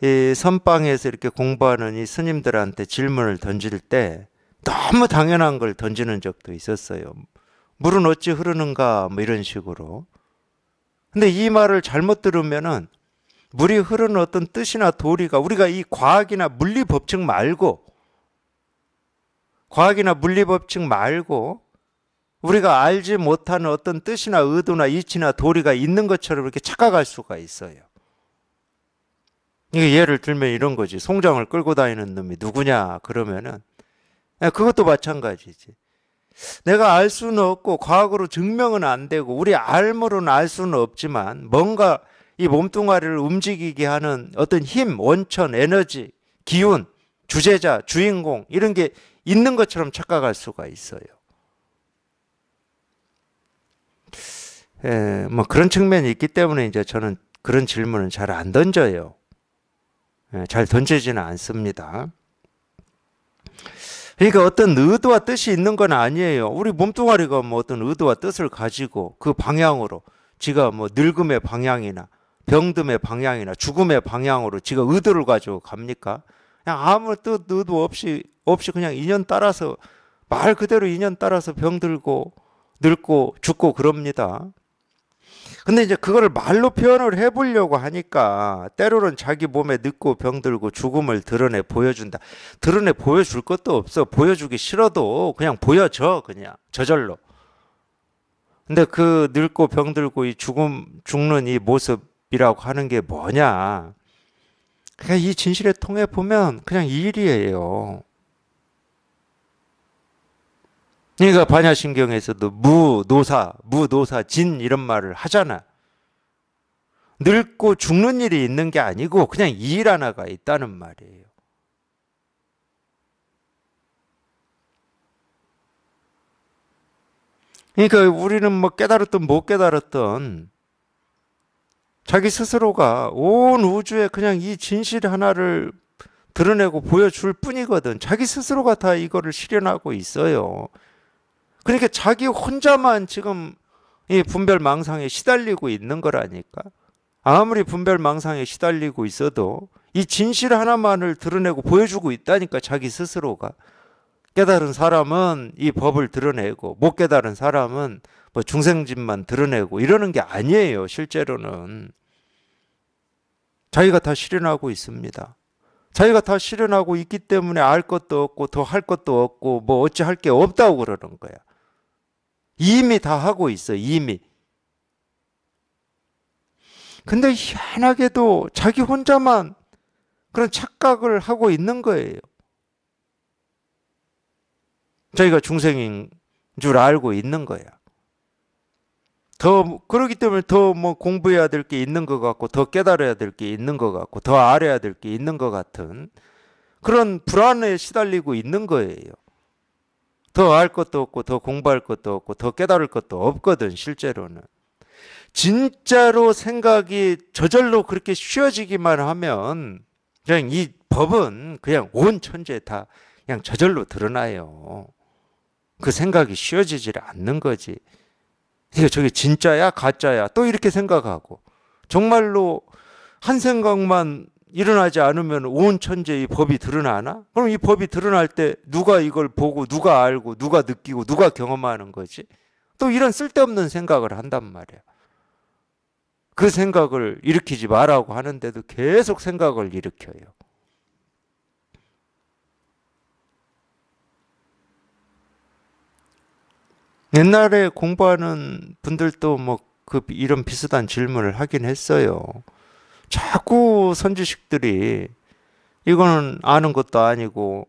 이 선방에서 이렇게 공부하는 이 스님들한테 질문을 던질 때 너무 당연한 걸 던지는 적도 있었어요. 물은 어찌 흐르는가 뭐 이런 식으로. 근데 이 말을 잘못 들으면은 물이 흐르는 어떤 뜻이나 도리가 우리가 이 과학이나 물리 법칙 말고 과학이나 물리 법칙 말고 우리가 알지 못하는 어떤 뜻이나 의도나 이치나 도리가 있는 것처럼 이렇게 착각할 수가 있어요. 이게 예를 들면 이런 거지. 송장을 끌고 다니는 놈이 누구냐 그러면은 예, 그것도 마찬가지지. 내가 알 수는 없고 과학으로 증명은 안 되고 우리 알모로는 알 수는 없지만 뭔가 이 몸뚱아리를 움직이게 하는 어떤 힘, 원천, 에너지, 기운, 주제자, 주인공 이런 게 있는 것처럼 착각할 수가 있어요. 예, 뭐 그런 측면이 있기 때문에 이제 저는 그런 질문은 잘 안 던져요. 예, 잘 던지지는 않습니다. 그러니까 어떤 의도와 뜻이 있는 건 아니에요. 우리 몸뚱아리가 뭐 어떤 의도와 뜻을 가지고 그 방향으로 지가 뭐 늙음의 방향이나 병듦의 방향이나 죽음의 방향으로 지가 의도를 가지고 갑니까? 그냥 아무 뜻, 의도 없이, 없이 그냥 인연 따라서 말 그대로 인연 따라서 병들고 늙고 죽고 그럽니다. 근데 이제 그거를 말로 표현을 해보려고 하니까 때로는 자기 몸에 늙고 병들고 죽음을 드러내 보여준다. 드러내 보여줄 것도 없어. 보여주기 싫어도 그냥 보여줘 그냥 저절로. 근데 그 늙고 병들고 이 죽음 죽는 이 모습이라고 하는 게 뭐냐? 그냥 이 진실의 통해 보면 그냥 일이에요. 그러니까 반야신경에서도 무, 노사, 무, 노사, 진 이런 말을 하잖아. 늙고 죽는 일이 있는 게 아니고 그냥 일 하나가 있다는 말이에요. 그러니까 우리는 뭐 깨달았던 못 깨달았던 자기 스스로가 온 우주에 그냥 이 진실 하나를 드러내고 보여줄 뿐이거든. 자기 스스로가 다 이거를 실현하고 있어요. 그러니까 자기 혼자만 지금 이 분별망상에 시달리고 있는 거라니까. 아무리 분별망상에 시달리고 있어도 이 진실 하나만을 드러내고 보여주고 있다니까 자기 스스로가. 깨달은 사람은 이 법을 드러내고 못 깨달은 사람은 뭐중생집만 드러내고 이러는 게 아니에요. 실제로는 자기가 다 실현하고 있습니다. 자기가 다 실현하고 있기 때문에 알 것도 없고 더 할 것도 없고 뭐 어찌 할 게 없다고 그러는 거야. 이미 다 하고 있어, 이미. 근데 희한하게도 자기 혼자만 그런 착각을 하고 있는 거예요. 자기가 중생인 줄 알고 있는 거야. 더, 그러기 때문에 더 뭐 공부해야 될 게 있는 것 같고, 더 깨달아야 될 게 있는 것 같고, 더 알아야 될 게 있는 것 같은 그런 불안에 시달리고 있는 거예요. 더알 것도 없고 더 공부할 것도 없고 더 깨달을 것도 없거든 실제로는. 진짜로 생각이 저절로 그렇게 쉬워지기만 하면 그냥 이 법은 그냥 온천재다 그냥 저절로 드러나요. 그 생각이 쉬워지질 않는 거지. 이거 저게 진짜야 가짜야 또 이렇게 생각하고 정말로 한 생각만 일어나지 않으면 온 천재의 법이 드러나나? 그럼 이 법이 드러날 때 누가 이걸 보고 누가 알고 누가 느끼고 누가 경험하는 거지? 또 이런 쓸데없는 생각을 한단 말이야. 그 생각을 일으키지 말라고 하는데도 계속 생각을 일으켜요. 옛날에 공부하는 분들도 뭐그 이런 비슷한 질문을 하긴 했어요. 자꾸 선지식들이 이거는 아는 것도 아니고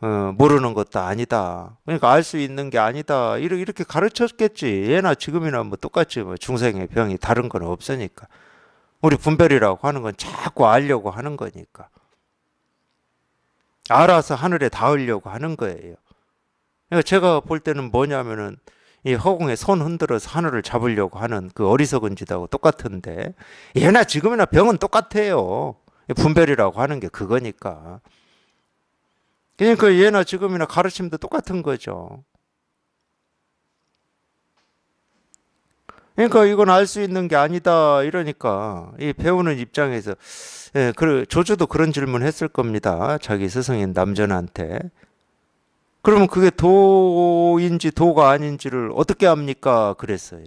어, 모르는 것도 아니다. 그러니까 알 수 있는 게 아니다. 이렇게 가르쳤겠지. 얘나 지금이나 뭐 똑같지. 뭐 중생의 병이 다른 건 없으니까. 우리 분별이라고 하는 건 자꾸 알려고 하는 거니까. 알아서 하늘에 닿으려고 하는 거예요. 그러니까 제가 볼 때는 뭐냐면은 이 허공에 손 흔들어서 하늘을 잡으려고 하는 그 어리석은 짓하고 똑같은데 예나 지금이나 병은 똑같아요. 분별이라고 하는 게 그거니까. 그러니까 예나 지금이나 가르침도 똑같은 거죠. 그러니까 이건 알 수 있는 게 아니다 이러니까 이 배우는 입장에서 예, 그 조조도 그런 질문 했을 겁니다. 자기 스승인 남전한테 그러면 그게 도인지 도가 아닌지를 어떻게 합니까? 그랬어요.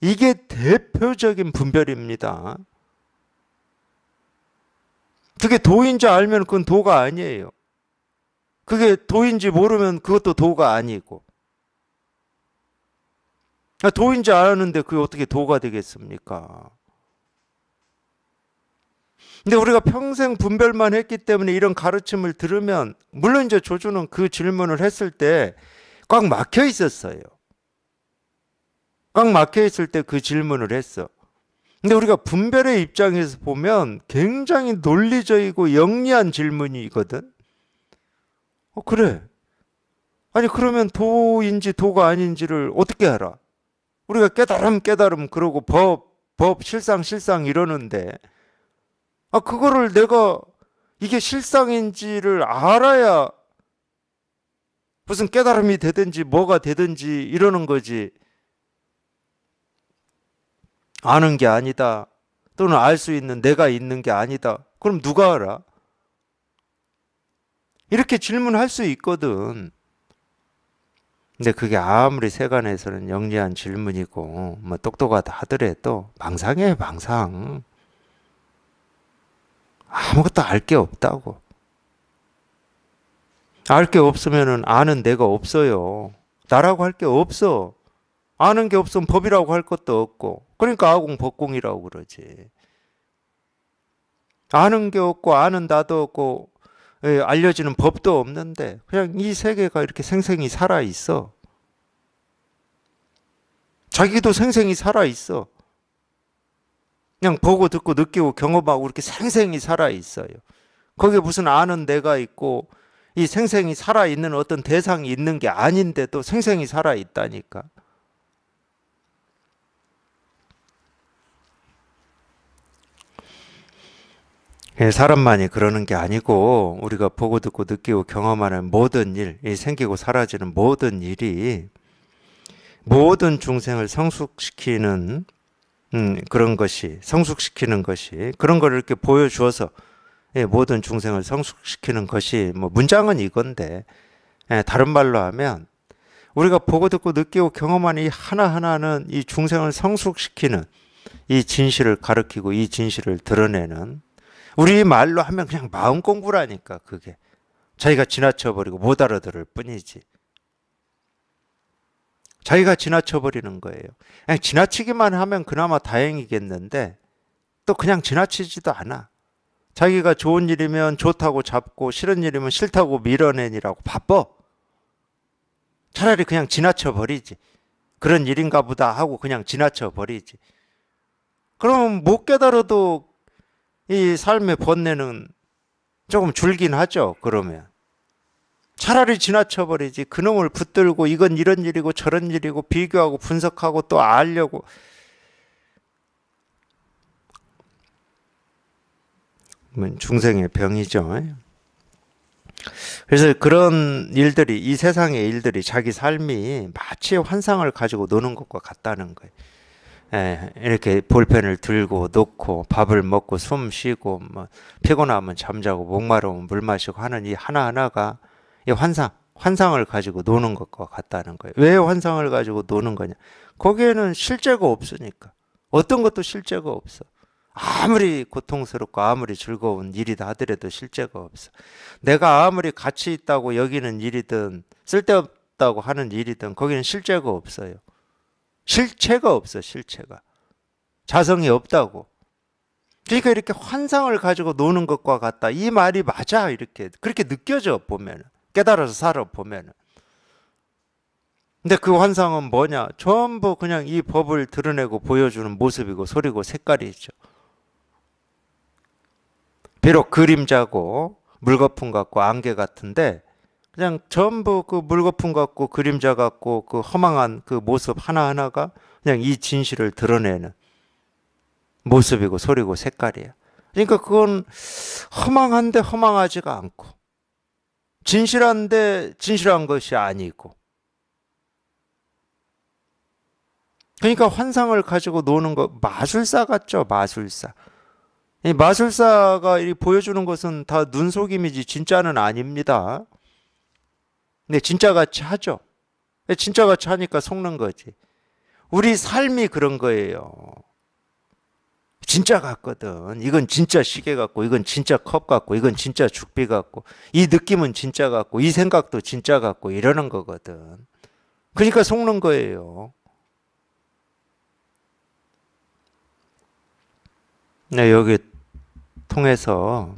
이게 대표적인 분별입니다. 그게 도인지 알면 그건 도가 아니에요. 그게 도인지 모르면 그것도 도가 아니고. 도인지 아는데 그게 어떻게 도가 되겠습니까? 근데 우리가 평생 분별만 했기 때문에 이런 가르침을 들으면 물론 이제 조주는 그 질문을 했을 때 꽉 막혀 있었어요. 꽉 막혀 있을 때 그 질문을 했어. 근데 우리가 분별의 입장에서 보면 굉장히 논리적이고 영리한 질문이거든. 어 그래. 아니 그러면 도인지 도가 아닌지를 어떻게 알아? 우리가 깨달음 깨달음 그러고 법 법 실상 실상 이러는데 아, 그거를 내가 이게 실상인지를 알아야 무슨 깨달음이 되든지 뭐가 되든지 이러는 거지. 아는 게 아니다. 또는 알 수 있는 내가 있는 게 아니다. 그럼 누가 알아? 이렇게 질문할 수 있거든. 근데 그게 아무리 세간에서는 영리한 질문이고 뭐 똑똑하다 하더라도 망상이에요, 망상. 아무것도 알 게 없다고. 알 게없으면 아는 내가 없어요. 나라고 할 게 없어. 아는 게 없으면 법이라고 할 것도 없고. 그러니까 아공 법공이라고 그러지. 아는 게 없고 아는 나도 없고 예, 알려지는 법도 없는데 그냥 이 세계가 이렇게 생생히 살아 있어. 자기도 생생히 살아 있어. 그냥 보고 듣고 느끼고 경험하고 이렇게 생생히 살아 있어요. 거기에 무슨 아는 내가 있고 이 생생히 살아 있는 어떤 대상이 있는 게 아닌데도 생생히 살아 있다니까. 예, 사람만이 그러는 게 아니고 우리가 보고 듣고 느끼고 경험하는 모든 일, 이 생기고 사라지는 모든 일이 모든 중생을 성숙시키는 음, 그런 것이 성숙시키는 것이 그런 거를 이렇게 보여주어서 예, 모든 중생을 성숙시키는 것이 뭐 문장은 이건데 예, 다른 말로 하면 우리가 보고 듣고 느끼고 경험한 이 하나하나는 이 중생을 성숙시키는 이 진실을 가르키고 이 진실을 드러내는 우리 말로 하면 그냥 마음 공부라니까 그게 자기가 지나쳐버리고 못 알아들을 뿐이지 자기가 지나쳐버리는 거예요. 그냥 지나치기만 하면 그나마 다행이겠는데 또 그냥 지나치지도 않아. 자기가 좋은 일이면 좋다고 잡고 싫은 일이면 싫다고 밀어내니라고 바빠. 차라리 그냥 지나쳐버리지. 그런 일인가 보다 하고 그냥 지나쳐버리지. 그럼 못 깨달아도 이 삶의 번뇌는 조금 줄긴 하죠, 그러면. 차라리 지나쳐버리지 그놈을 붙들고 이건 이런 일이고 저런 일이고 비교하고 분석하고 또 알려고 뭐 중생의 병이죠. 그래서 그런 일들이 이 세상의 일들이 자기 삶이 마치 환상을 가지고 노는 것과 같다는 거예요. 예, 이렇게 볼펜을 들고 놓고 밥을 먹고 숨 쉬고 뭐 피곤하면 잠자고 목마르면 물 마시고 하는 이 하나하나가 환상, 환상을 가지고 노는 것과 같다는 거예요. 왜 환상을 가지고 노는 거냐? 거기에는 실제가 없으니까. 어떤 것도 실제가 없어. 아무리 고통스럽고 아무리 즐거운 일이다 하더라도 실제가 없어. 내가 아무리 가치 있다고 여기는 일이든 쓸데없다고 하는 일이든 거기는 실제가 없어요. 실체가 없어, 실체가. 자성이 없다고. 그러니까 이렇게 환상을 가지고 노는 것과 같다. 이 말이 맞아, 이렇게. 그렇게 느껴져, 보면은. 깨달아서 살아보면. 근데 그 환상은 뭐냐? 전부 그냥 이 법을 드러내고 보여주는 모습이고 소리고 색깔이 있죠. 비록 그림자고 물거품 같고 안개 같은데 그냥 전부 그 물거품 같고 그림자 같고 그 허망한 그 모습 하나하나가 그냥 이 진실을 드러내는 모습이고 소리고 색깔이에요 그러니까 그건 허망한데 허망하지가 않고 진실한데 진실한 것이 아니고. 그러니까 환상을 가지고 노는 거 마술사 같죠, 마술사. 이 마술사가 이 보여주는 것은 다 눈속임이지 진짜는 아닙니다. 근데 진짜 같이 하죠. 진짜 같이 하니까 속는 거지. 우리 삶이 그런 거예요. 진짜 같거든. 이건 진짜 시계 같고, 이건 진짜 컵 같고, 이건 진짜 죽비 같고, 이 느낌은 진짜 같고, 이 생각도 진짜 같고, 이러는 거거든. 그러니까 속는 거예요. 네, 여기 통해서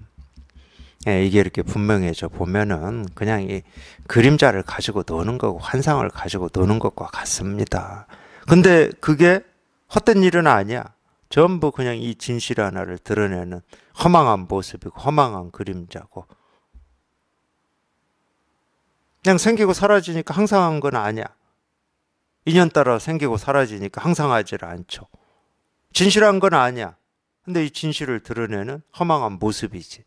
예, 이게 이렇게 분명해져 보면은 그냥 이 그림자를 가지고 노는 거고 환상을 가지고 노는 것과 같습니다. 근데 그게 헛된 일은 아니야. 전부 그냥 이 진실 하나를 드러내는 허망한 모습이고 허망한 그림자고 그냥 생기고 사라지니까 항상 한 건 아니야. 인연 따라 생기고 사라지니까 항상 하질 않죠. 진실한 건 아니야. 근데 이 진실을 드러내는 허망한 모습이지.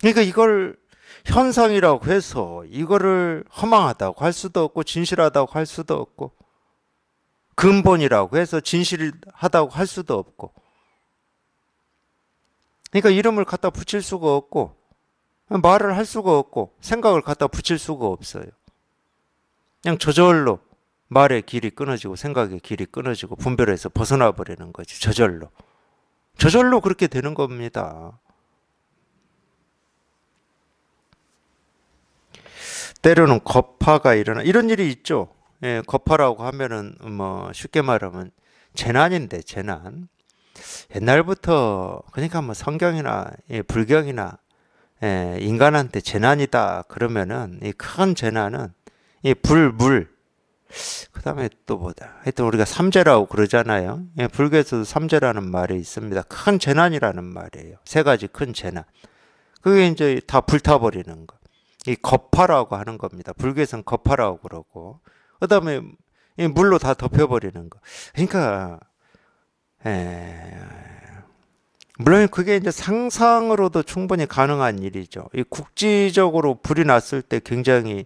그러니까 이걸 현상이라고 해서 이거를 허망하다고 할 수도 없고 진실하다고 할 수도 없고 근본이라고 해서 진실하다고 할 수도 없고. 그러니까 이름을 갖다 붙일 수가 없고, 말을 할 수가 없고, 생각을 갖다 붙일 수가 없어요. 그냥 저절로 말의 길이 끊어지고, 생각의 길이 끊어지고, 분별해서 벗어나버리는 거지, 저절로. 저절로 그렇게 되는 겁니다. 때로는 거파가 일어나 이런 일이 있죠. 예, 거파라고 하면은 뭐 쉽게 말하면 재난인데 재난. 옛날부터 그러니까 뭐 성경이나 예, 불경이나 예, 인간한테 재난이다 그러면은 이 큰 재난은 이 불, 물. 그다음에 또 뭐다. 하여튼 우리가 삼재라고 그러잖아요. 예, 불교에서도 삼재라는 말이 있습니다. 큰 재난이라는 말이에요. 세 가지 큰 재난. 그게 이제 다 불타버리는 거. 이 거파라고 하는 겁니다. 불교에서는 거파라고 그러고 그 다음에 물로 다 덮여버리는 거. 그러니까, 에... 예. 물론 그게 이제 상상으로도 충분히 가능한 일이죠. 이 국지적으로 불이 났을 때 굉장히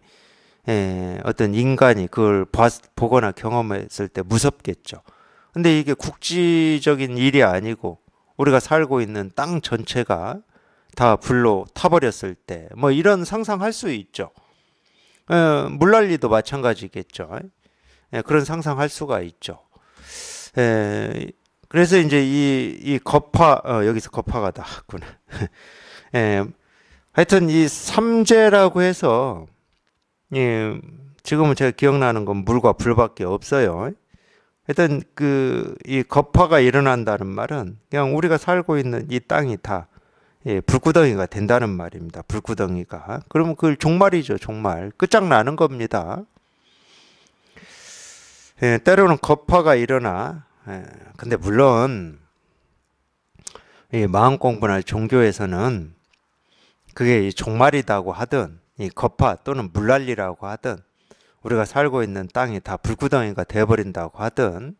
에, 예, 어떤 인간이 그걸 봤, 보거나 경험했을 때 무섭겠죠. 근데 이게 국지적인 일이 아니고 우리가 살고 있는 땅 전체가 다 불로 타버렸을 때 뭐 이런 상상할 수 있죠. 예, 물난리도 마찬가지겠죠. 예, 그런 상상할 수가 있죠. 예, 그래서 이제 이, 이 거파, 어, 여기서 거파가 나왔구나. 예, 하여튼 이 삼재라고 해서, 예, 지금은 제가 기억나는 건 물과 불밖에 없어요. 하여튼 그, 이 거파가 일어난다는 말은 그냥 우리가 살고 있는 이 땅이 다 예, 불구덩이가 된다는 말입니다. 불구덩이가. 그러면 그걸 종말이죠, 종말. 끝장나는 겁니다. 예, 때로는 거파가 일어나, 예, 근데 물론, 예, 마음 공부나 종교에서는 그게 종말이라고 하든, 이 거파 또는 물난리라고 하든, 우리가 살고 있는 땅이 다 불구덩이가 되어버린다고 하든,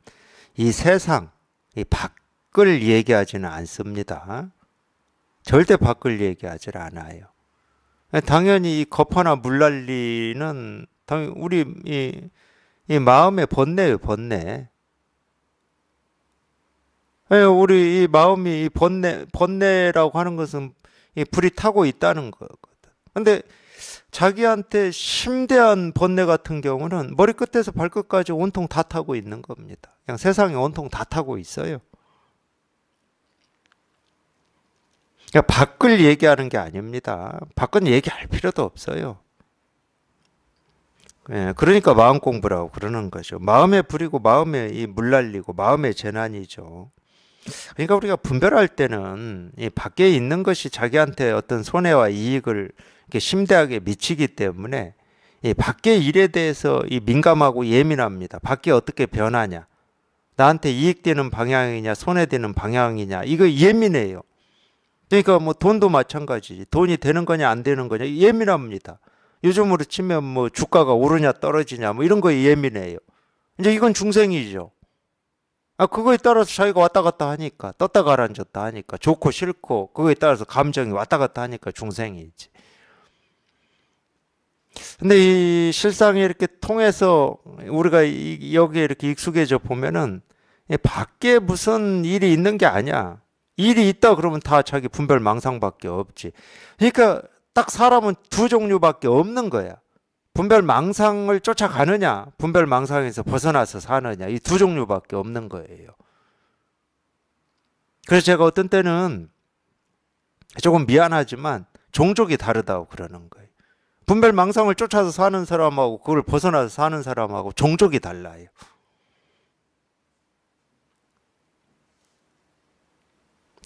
이 세상, 이 밖을 얘기하지는 않습니다. 절대 바꿀 얘기하질 않아요. 당연히 이 거파나 물난리는 당연히 우리 이, 이 마음의 번뇌예요, 번뇌. 예, 우리 이 마음이 이 번뇌, 번뇌라고 하는 것은 이 불이 타고 있다는 거거든. 근데 자기한테 심대한 번뇌 같은 경우는 머리끝에서 발끝까지 온통 다 타고 있는 겁니다. 그냥 세상에 온통 다 타고 있어요. 그러니까 밖을 얘기하는 게 아닙니다. 밖은 얘기할 필요도 없어요. 예, 그러니까 마음 공부라고 그러는 거죠. 마음에 부리고 마음에 이 물날리고 마음의 재난이죠. 그러니까 우리가 분별할 때는 이 밖에 있는 것이 자기한테 어떤 손해와 이익을 이렇게 심대하게 미치기 때문에 이 밖에 일에 대해서 이 민감하고 예민합니다. 밖에 어떻게 변하냐. 나한테 이익되는 방향이냐, 손해되는 방향이냐. 이거 예민해요. 그러니까 뭐 돈도 마찬가지. 지 돈이 되는 거냐 안 되는 거냐 예민합니다. 요즘으로 치면 뭐 주가가 오르냐 떨어지냐 뭐 이런 거에 예민해요. 이제 이건 중생이죠. 아 그거에 따라서 자기가 왔다 갔다 하니까 떴다 가라앉았다 하니까 좋고 싫고 그거에 따라서 감정이 왔다 갔다 하니까 중생이지. 근데 이실상이 이렇게 통해서 우리가 여기에 이렇게 익숙해져 보면은 밖에 무슨 일이 있는 게 아니야. 일이 있다 그러면 다 자기 분별 망상밖에 없지. 그러니까 딱 사람은 두 종류밖에 없는 거야. 분별 망상을 쫓아가느냐, 분별 망상에서 벗어나서 사느냐, 이 두 종류밖에 없는 거예요. 그래서 제가 어떤 때는 조금 미안하지만 종족이 다르다고 그러는 거예요. 분별 망상을 쫓아서 사는 사람하고 그걸 벗어나서 사는 사람하고 종족이 달라요.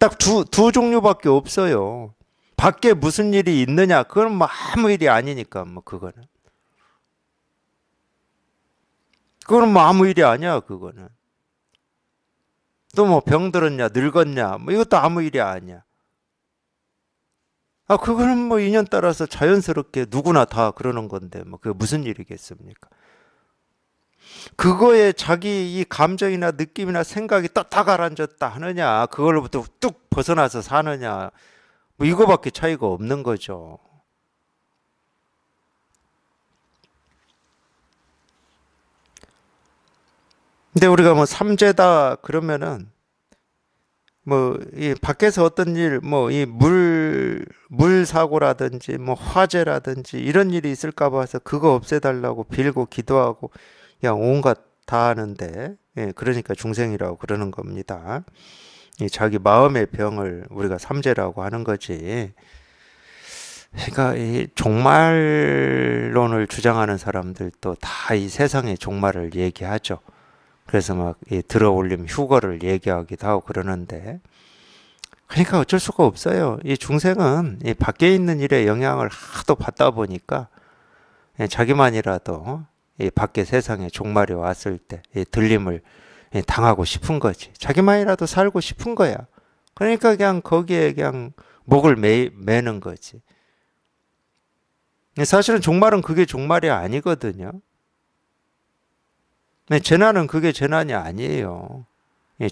딱 두, 두 종류밖에 없어요. 밖에 무슨 일이 있느냐? 그건 뭐 아무 일이 아니니까, 뭐, 그거는. 그거는 뭐 아무 일이 아니야, 그거는. 또 뭐 병들었냐, 늙었냐, 뭐 이것도 아무 일이 아니야. 아, 그거는 뭐 인연 따라서 자연스럽게 누구나 다 그러는 건데, 뭐, 그게 무슨 일이겠습니까? 그거에 자기 이 감정이나 느낌이나 생각이 떴다 가라앉았다 하느냐, 그걸로부터 뚝 벗어나서 사느냐, 뭐 이거밖에 차이가 없는 거죠. 근데 우리가 뭐 삼재다 그러면은 뭐 이 밖에서 어떤 일 뭐 이 물 물 사고라든지 뭐 화재라든지 이런 일이 있을까 봐서 그거 없애달라고 빌고 기도하고 그냥 온갖 다 하는데 예, 그러니까 중생이라고 그러는 겁니다. 이 자기 마음의 병을 우리가 삼재라고 하는 거지. 그러니까 이 종말론을 주장하는 사람들도 다 이 세상의 종말을 얘기하죠. 그래서 막 들어올림 휴거를 얘기하기도 하고 그러는데 그러니까 어쩔 수가 없어요. 이 중생은 이 밖에 있는 일에 영향을 하도 받다 보니까 예, 자기만이라도 이 밖에 세상에 종말이 왔을 때 들림을 당하고 싶은 거지. 자기만이라도 살고 싶은 거야. 그러니까 그냥 거기에 그냥 목을 매, 매는 거지. 사실은 종말은 그게 종말이 아니거든요. 재난은 그게 재난이 아니에요.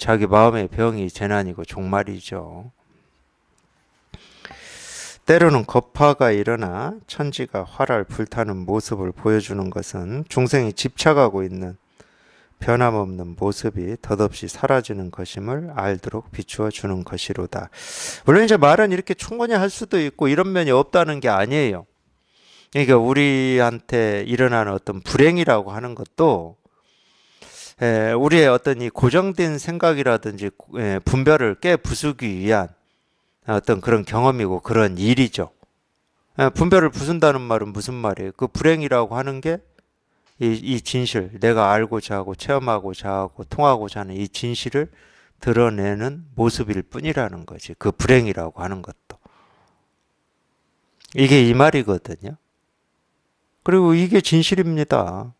자기 마음의 병이 재난이고 종말이죠. 때로는 거파가 일어나 천지가 활랄 불타는 모습을 보여주는 것은 중생이 집착하고 있는 변함없는 모습이 덧없이 사라지는 것임을 알도록 비추어 주는 것이로다. 물론 이제 말은 이렇게 충분히 할 수도 있고 이런 면이 없다는 게 아니에요. 그러니까 우리한테 일어나는 어떤 불행이라고 하는 것도 우리의 어떤 이 고정된 생각이라든지 분별을 깨 부수기 위한 어떤 그런 경험이고 그런 일이죠. 예, 분별을 부순다는 말은 무슨 말이에요? 그 불행이라고 하는 게 이, 이 진실, 내가 알고자 하고 체험하고자 하고 통하고자 하는 이 진실을 드러내는 모습일 뿐이라는 거지. 그 불행이라고 하는 것도. 이게 이 말이거든요. 그리고 이게 진실입니다.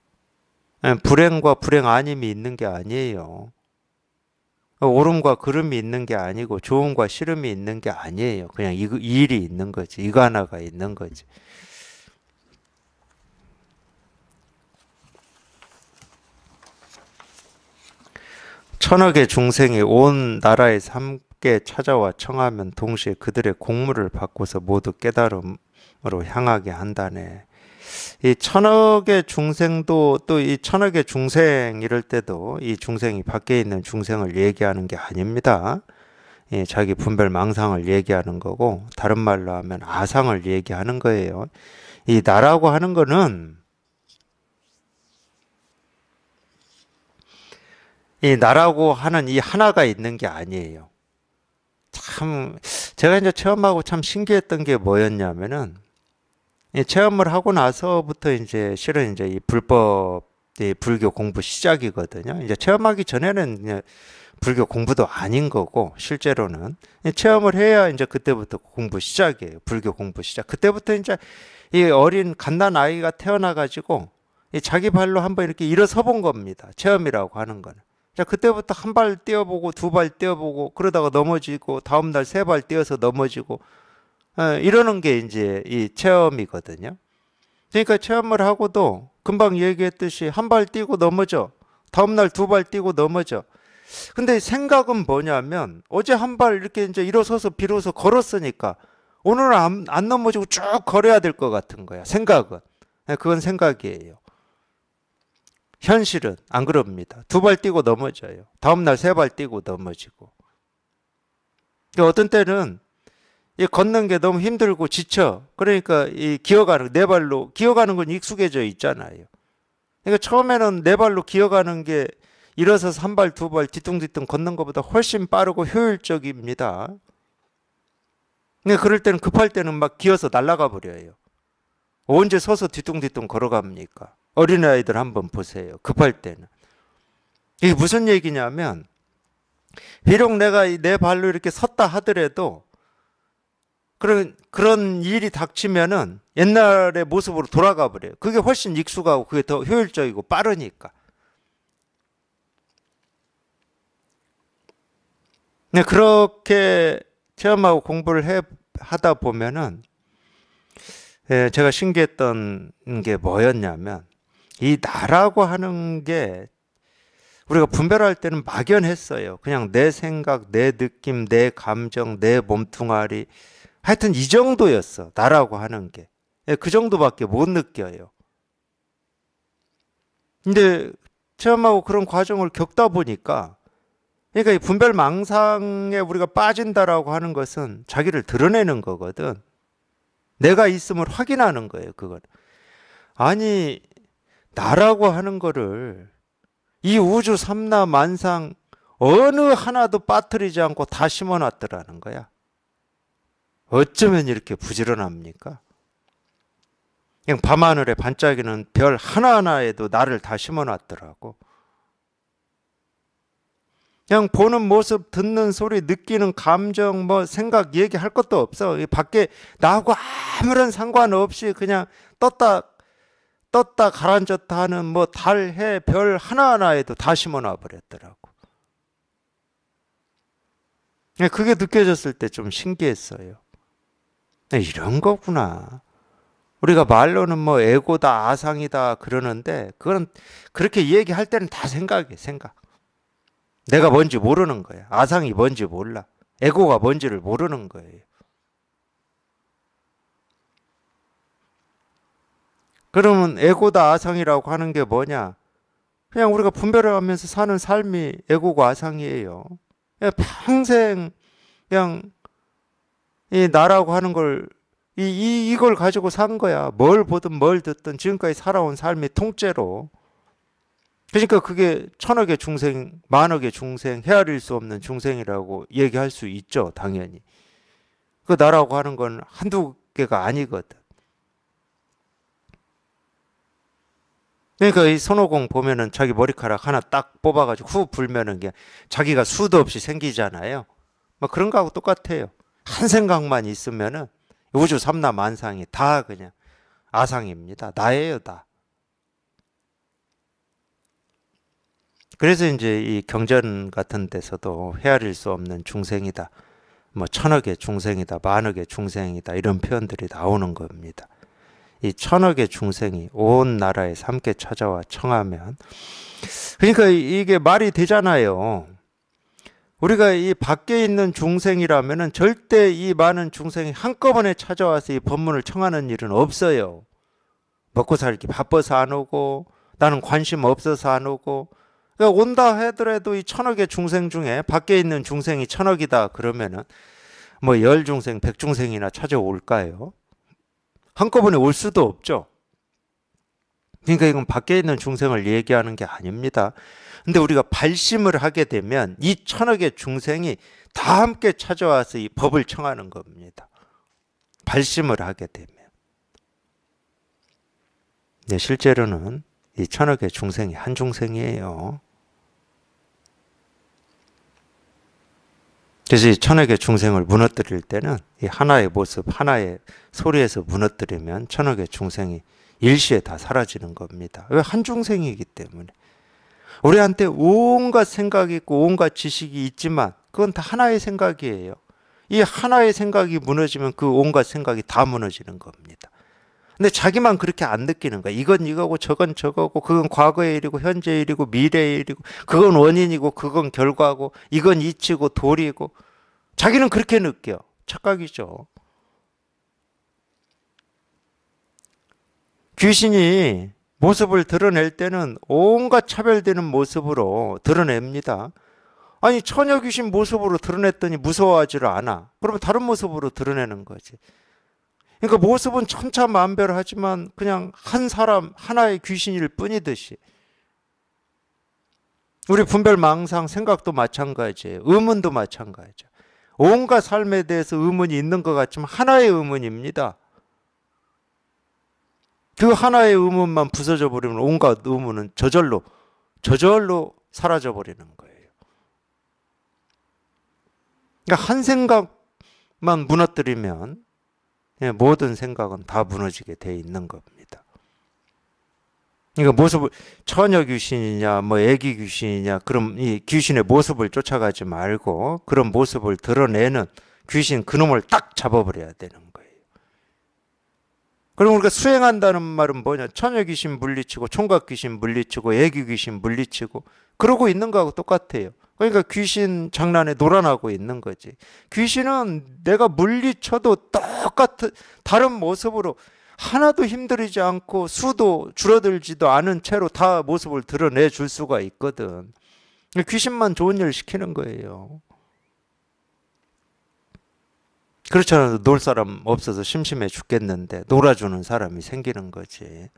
예, 불행과 불행 아님이 있는 게 아니에요. 오름과 그름이 있는 게 아니고 좋음과 싫음이 있는 게 아니에요. 그냥 이, 이 일이 있는 거지. 이거 하나가 있는 거지. 천억의 중생이 온 나라에서 함께 찾아와 청하면 동시에 그들의 공물을 바꿔서 모두 깨달음으로 향하게 한다네. 이 천억의 중생도 또 이 천억의 중생 이럴 때도 이 중생이 밖에 있는 중생을 얘기하는 게 아닙니다. 예, 자기 분별 망상을 얘기하는 거고 다른 말로 하면 아상을 얘기하는 거예요. 이 나라고 하는 거는 이 나라고 하는 이 하나가 있는 게 아니에요. 참 제가 이제 체험하고 참 신기했던 게 뭐였냐면은 예, 체험을 하고 나서부터 이제 실은 이제 이 불법 불교 공부 시작이거든요. 이제 체험하기 전에는 불교 공부도 아닌 거고 실제로는 예, 체험을 해야 이제 그때부터 공부 시작이에요. 불교 공부 시작. 그때부터 이제 이 어린 갓난 아이가 태어나 가지고 자기 발로 한번 이렇게 일어서 본 겁니다. 체험이라고 하는 거는. 자, 그때부터 한 발 뛰어보고 두 발 뛰어보고 그러다가 넘어지고 다음 날 세 발 뛰어서 넘어지고 어, 이러는 게 이제 이 체험이거든요. 그러니까 체험을 하고도 금방 얘기했듯이 한 발 뛰고 넘어져. 다음날 두 발 뛰고 넘어져. 근데 생각은 뭐냐면 어제 한 발 이렇게 이제 일어서서 비로소 걸었으니까 오늘은 안, 안 넘어지고 쭉 걸어야 될 것 같은 거야. 생각은. 네, 그건 생각이에요. 현실은 안 그럽니다. 두 발 뛰고 넘어져요. 다음날 세 발 뛰고 넘어지고. 그러니까 어떤 때는 이 걷는 게 너무 힘들고 지쳐. 그러니까 이 기어가는 네 발로 기어가는 건 익숙해져 있잖아요. 그러니까 처음에는 네 발로 기어가는 게 일어서서 한 발, 두 발, 뒤뚱뒤뚱 걷는 것보다 훨씬 빠르고 효율적입니다. 근데 그러니까 그럴 때는 급할 때는 막 기어서 날아가 버려요. 언제 서서 뒤뚱뒤뚱 걸어갑니까? 어린아이들 한번 보세요. 급할 때는. 이게 무슨 얘기냐면, 비록 내가 내 네 발로 이렇게 섰다 하더라도, 그런 그런 일이 닥치면은 옛날의 모습으로 돌아가 버려요. 그게 훨씬 익숙하고 그게 더 효율적이고 빠르니까. 네, 그렇게 체험하고 공부를 해 하다 보면은 예, 제가 신기했던 게 뭐였냐면 이 나라고 하는 게 우리가 분별할 때는 막연했어요. 그냥 내 생각, 내 느낌, 내 감정, 내 몸뚱아리 하여튼 이 정도였어. 나라고 하는 게. 예, 그 정도밖에 못 느껴요. 근데 체험하고 그런 과정을 겪다 보니까 그러니까 이 분별 망상에 우리가 빠진다라고 하는 것은 자기를 드러내는 거거든. 내가 있음을 확인하는 거예요, 그걸. 아니, 나라고 하는 거를 이 우주 삼나 만상 어느 하나도 빠뜨리지 않고 다 심어 놨더라는 거야. 어쩌면 이렇게 부지런합니까? 그냥 밤하늘에 반짝이는 별 하나하나에도 나를 다 심어놨더라고. 그냥 보는 모습, 듣는 소리, 느끼는 감정, 뭐 생각, 얘기할 것도 없어. 밖에 나하고 아무런 상관없이 그냥 떴다, 떴다 가라앉았다 하는 뭐 달, 해, 별 하나하나에도 다 심어놔 버렸더라고. 그게 느껴졌을 때 좀 신기했어요. 네, 이런 거구나. 우리가 말로는 뭐 에고다 아상이다 그러는데 그건 그렇게 얘기할 때는 다 생각이 생각. 내가 뭔지 모르는 거야. 아상이 뭔지 몰라. 에고가 뭔지를 모르는 거예요. 그러면 에고다 아상이라고 하는 게 뭐냐? 그냥 우리가 분별을하면서 사는 삶이 에고고 아상이에요. 그냥 평생 그냥 이 나라고 하는 걸 이, 이, 이걸 가지고 산 거야. 뭘 보든 뭘 듣든 지금까지 살아온 삶의 통째로. 그러니까 그게 천억의 중생, 만억의 중생, 헤아릴 수 없는 중생이라고 얘기할 수 있죠. 당연히. 그 나라고 하는 건 한두 개가 아니거든. 그러니까 이 손오공 보면은 자기 머리카락 하나 딱 뽑아가지고 후 불면은 그냥 자기가 수도 없이 생기잖아요. 막 그런 거하고 똑같아요. 한 생각만 있으면은 우주 삼나 만상이 다 그냥 아상입니다. 나예요, 다. 그래서 이제 이 경전 같은 데서도 헤아릴 수 없는 중생이다. 뭐 천억의 중생이다, 만억의 중생이다 이런 표현들이 나오는 겁니다. 이 천억의 중생이 온 나라에 함께 찾아와 청하면 그러니까 이게 말이 되잖아요. 우리가 이 밖에 있는 중생이라면 절대 이 많은 중생이 한꺼번에 찾아와서 이 법문을 청하는 일은 없어요. 먹고 살기 바빠서 안 오고 나는 관심 없어서 안 오고 그러니까 온다 하더라도 이 천억의 중생 중에 밖에 있는 중생이 천억이다 그러면은 뭐열 중생, 백 중생이나 찾아올까요? 한꺼번에 올 수도 없죠. 그러니까 이건 밖에 있는 중생을 얘기하는 게 아닙니다. 근데 우리가 발심을 하게 되면 이 천억의 중생이 다 함께 찾아와서 이 법을 청하는 겁니다. 발심을 하게 되면. 네, 실제로는 이 천억의 중생이 한 중생이에요. 그래서 이 천억의 중생을 무너뜨릴 때는 이 하나의 모습, 하나의 소리에서 무너뜨리면 천억의 중생이 일시에 다 사라지는 겁니다. 왜 한 중생이기 때문에. 우리한테 온갖 생각이 있고 온갖 지식이 있지만 그건 다 하나의 생각이에요. 이 하나의 생각이 무너지면 그 온갖 생각이 다 무너지는 겁니다. 근데 자기만 그렇게 안 느끼는 거야. 이건 이거고 저건 저거고 그건 과거의 일이고 현재의 일이고 미래의 일이고 그건 원인이고 그건 결과고 이건 이치고 도리고 자기는 그렇게 느껴. 착각이죠. 귀신이 모습을 드러낼 때는 온갖 차별되는 모습으로 드러냅니다. 아니 처녀 귀신 모습으로 드러냈더니 무서워하지를 않아. 그러면 다른 모습으로 드러내는 거지. 그러니까 모습은 천차만별하지만 그냥 한 사람 하나의 귀신일 뿐이듯이 우리 분별 망상 생각도 마찬가지예요. 의문도 마찬가지죠. 온갖 삶에 대해서 의문이 있는 것 같지만 하나의 의문입니다. 그 하나의 의문만 부서져 버리면 온갖 의문은 저절로 저절로 사라져 버리는 거예요. 그러니까 한 생각만 무너뜨리면 예, 모든 생각은 다 무너지게 돼 있는 겁니다. 그러니까 모습을 처녀 귀신이냐 뭐 애기 귀신이냐 그럼 이 귀신의 모습을 쫓아가지 말고 그런 모습을 드러내는 귀신 그놈을 딱 잡아버려야 되는 그럼 러 우리가 수행한다는 말은 뭐냐? 처녀 귀신 물리치고 총각 귀신 물리치고 애기 귀신 물리치고 그러고 있는 거하고 똑같아요. 그러니까 귀신 장난에 놀아나고 있는 거지. 귀신은 내가 물리쳐도 똑같은 다른 모습으로 하나도 힘들이지 않고 수도 줄어들지도 않은 채로 다 모습을 드러내 줄 수가 있거든. 귀신만 좋은 일 시키는 거예요. 그렇잖아도놀 사람 없어서 심심해 죽겠는데 놀아주는 사람이 생기는 거지.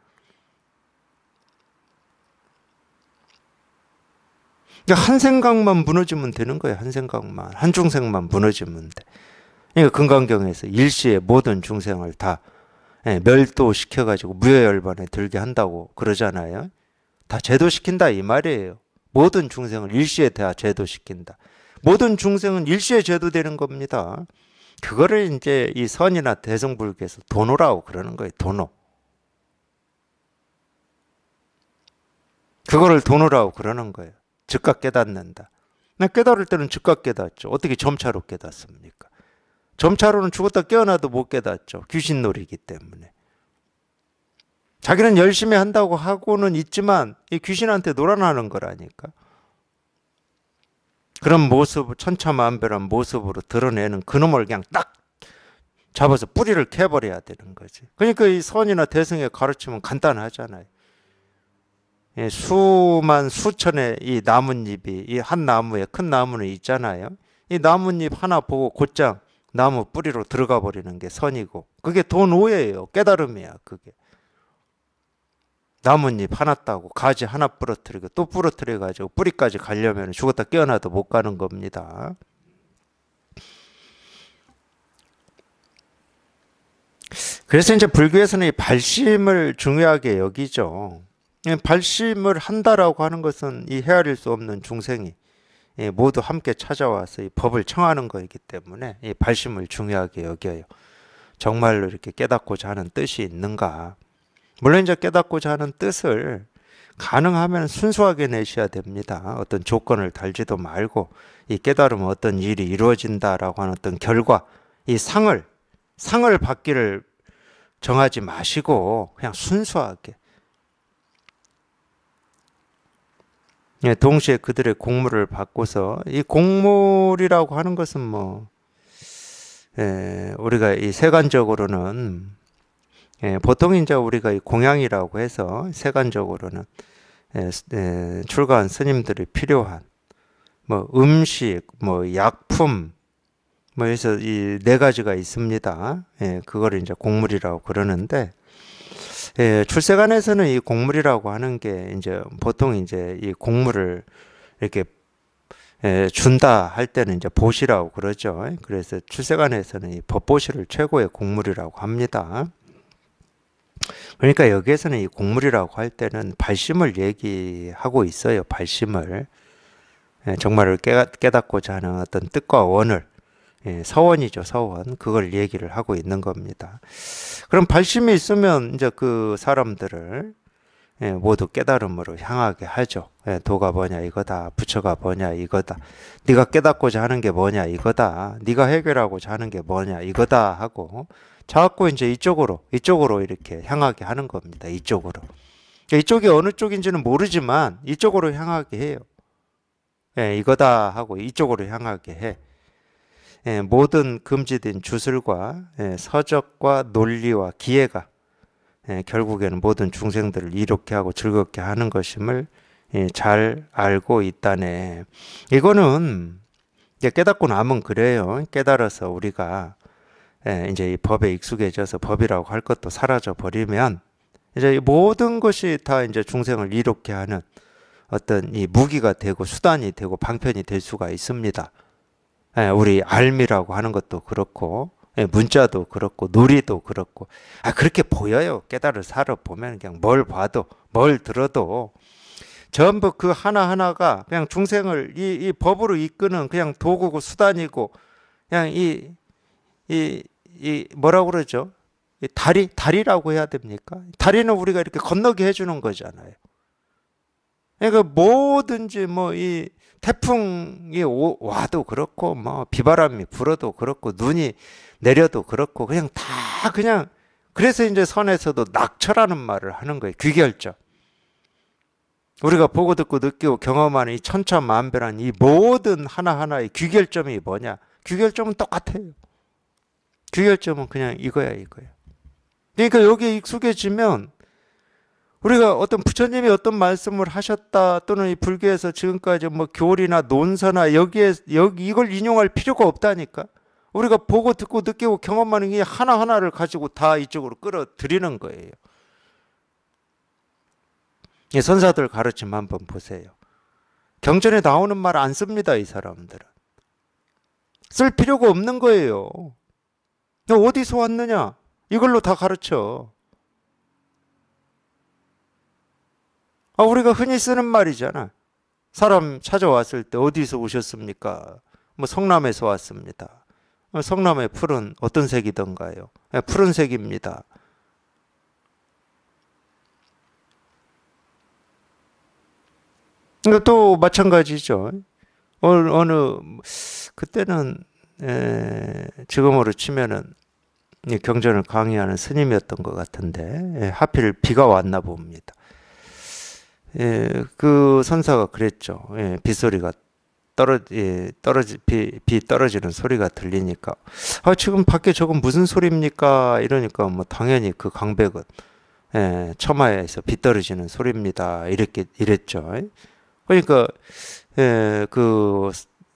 그러니까 한 생각만 무너지면 되는 거예요. 한 생각만. 한 중생만 무너지면 돼. 그러니까 금강경에서 일시에 모든 중생을 다 예, 멸도시켜가지고 무여열반에 들게 한다고 그러잖아요. 다 제도시킨다 이 말이에요. 모든 중생을 일시에 다 제도시킨다. 모든 중생은 일시에 제도되는 겁니다. 그거를 이제 이 선이나 대승불교에서 도노라고 그러는 거예요. 도노. 그거를 도노라고 그러는 거예요. 즉각 깨닫는다. 나 깨달을 때는 즉각 깨닫죠. 어떻게 점차로 깨닫습니까? 점차로는 죽었다 깨어나도 못 깨닫죠. 귀신놀이기 때문에. 자기는 열심히 한다고 하고는 있지만 이 귀신한테 놀아나는 거라니까. 그런 모습, 을 천차만별한 모습으로 드러내는 그놈을 그냥 딱 잡아서 뿌리를 캐버려야 되는 거지. 그러니까 이 선이나 대승의 가르침은 간단하잖아요. 예, 수만 수천의 이 나뭇잎이 이 한 나무에 큰 나무는 있잖아요. 이 나뭇잎 하나 보고 곧장 나무 뿌리로 들어가 버리는 게 선이고 그게 돈 오해예요. 깨달음이야 그게. 나뭇잎 하나 따고 가지 하나 부러뜨리고 또 부러뜨려 가지고 뿌리까지 가려면 죽었다 깨어나도 못 가는 겁니다. 그래서 이제 불교에서는 이 발심을 중요하게 여기죠. 발심을 한다라고 하는 것은 이 헤아릴 수 없는 중생이 모두 함께 찾아와서 이 법을 청하는 거이기 때문에 이 발심을 중요하게 여겨요. 정말로 이렇게 깨닫고자 하는 뜻이 있는가? 물론 이제 깨닫고자 하는 뜻을 가능하면 순수하게 내셔야 됩니다. 어떤 조건을 달지도 말고 이 깨달음 어떤 일이 이루어진다라고 하는 어떤 결과 이 상을 상을 받기를 정하지 마시고 그냥 순수하게 예, 동시에 그들의 공물을 받고서 이 공물이라고 하는 것은 뭐 예, 우리가 이 세간적으로는 예, 보통 이제 우리가 이 공양이라고 해서 세간적으로는 예, 예, 출가한 스님들이 필요한 뭐 음식, 뭐 약품, 뭐 해서 이 네 가지가 있습니다. 예, 그걸 이제 곡물이라고 그러는데 예, 출세관에서는 이 곡물이라고 하는 게 이제 보통 이제 이 곡물을 이렇게 예, 준다 할 때는 이제 보시라고 그러죠. 그래서 출세관에서는 이 법보시를 최고의 곡물이라고 합니다. 그러니까 여기에서는 이 곡물이라고 할 때는 발심을 얘기하고 있어요. 발심을. 예, 정말을 깨닫고자 하는 어떤 뜻과 원을 예, 서원이죠, 서원. 그걸 얘기를 하고 있는 겁니다. 그럼 발심이 있으면 이제 그 사람들을 예, 모두 깨달음으로 향하게 하죠. 예, 도가 뭐냐 이거다, 부처가 뭐냐 이거다, 네가 깨닫고자 하는 게 뭐냐 이거다, 네가 해결하고자 하는 게 뭐냐 이거다 하고 자꾸 이제 이쪽으로 이쪽으로 이렇게 향하게 하는 겁니다. 이쪽으로. 그러니까 이쪽이 어느 쪽인지는 모르지만 이쪽으로 향하게 해요. 예, 이거다 하고 이쪽으로 향하게 해. 예, 모든 금지된 주술과 예, 서적과 논리와 기회가 예, 결국에는 모든 중생들을 이롭게 하고 즐겁게 하는 것임을 예, 잘 알고 있다네. 이거는 깨닫고 나면 그래요. 깨달아서 우리가 예, 이제 이 법에 익숙해져서 법이라고 할 것도 사라져 버리면 이제 모든 것이 다 이제 중생을 이롭게 하는 어떤 이 무기가 되고 수단이 되고 방편이 될 수가 있습니다. 예, 우리 알미라고 하는 것도 그렇고 예, 문자도 그렇고 놀이도 그렇고 아 그렇게 보여요. 깨달을 살아 보면 그냥 뭘 봐도 뭘 들어도 전부 그 하나하나가 그냥 중생을 이, 이 법으로 이끄는 그냥 도구고 수단이고 그냥 이, 이이 뭐라고 그러죠? 이 다리 다리라고 해야 됩니까? 다리는 우리가 이렇게 건너게 해주는 거잖아요. 그러니까 뭐든지 뭐 이 태풍이 오, 와도 그렇고 뭐 비바람이 불어도 그렇고 눈이 내려도 그렇고 그냥 다 그냥 그래서 이제 선에서도 낙처라는 말을 하는 거예요. 귀결점. 우리가 보고 듣고 느끼고 경험하는 이 천차만별한 이 모든 하나하나의 귀결점이 뭐냐? 귀결점은 똑같아요. 주의할점은 그냥 이거야 이거야. 그러니까 여기 익숙해지면 우리가 어떤 부처님이 어떤 말씀을 하셨다 또는 이 불교에서 지금까지 뭐 교리나 논서나 여기에 여기 이걸 인용할 필요가 없다니까. 우리가 보고 듣고 느끼고 경험하는 게 하나하나를 가지고 다 이쪽으로 끌어들이는 거예요. 예, 선사들 가르침 한번 보세요. 경전에 나오는 말 안 씁니다, 이 사람들은. 쓸 필요가 없는 거예요. 너 어디서 왔느냐? 이걸로 다 가르쳐. 아, 우리가 흔히 쓰는 말이잖아. 사람 찾아왔을 때 어디서 오셨습니까? 뭐 성남에서 왔습니다. 어, 성남의 풀은 어떤 색이던가요? 예, 푸른색입니다. 또 마찬가지죠. 어느 그때는 에, 지금으로 치면은 경전을 강의하는 스님이었던 것 같은데 예, 하필 비가 왔나 봅니다. 에, 예, 그 선사가 그랬죠. 예, 빗소리가 떨어 예, 떨어지 비, 비 떨어지는 소리가 들리니까 아 지금 밖에 저건 무슨 소리입니까? 이러니까 뭐 당연히 그 강백은 예, 처마에서 비 떨어지는 소리입니다. 이렇게 이랬죠. 그러니까 예, 그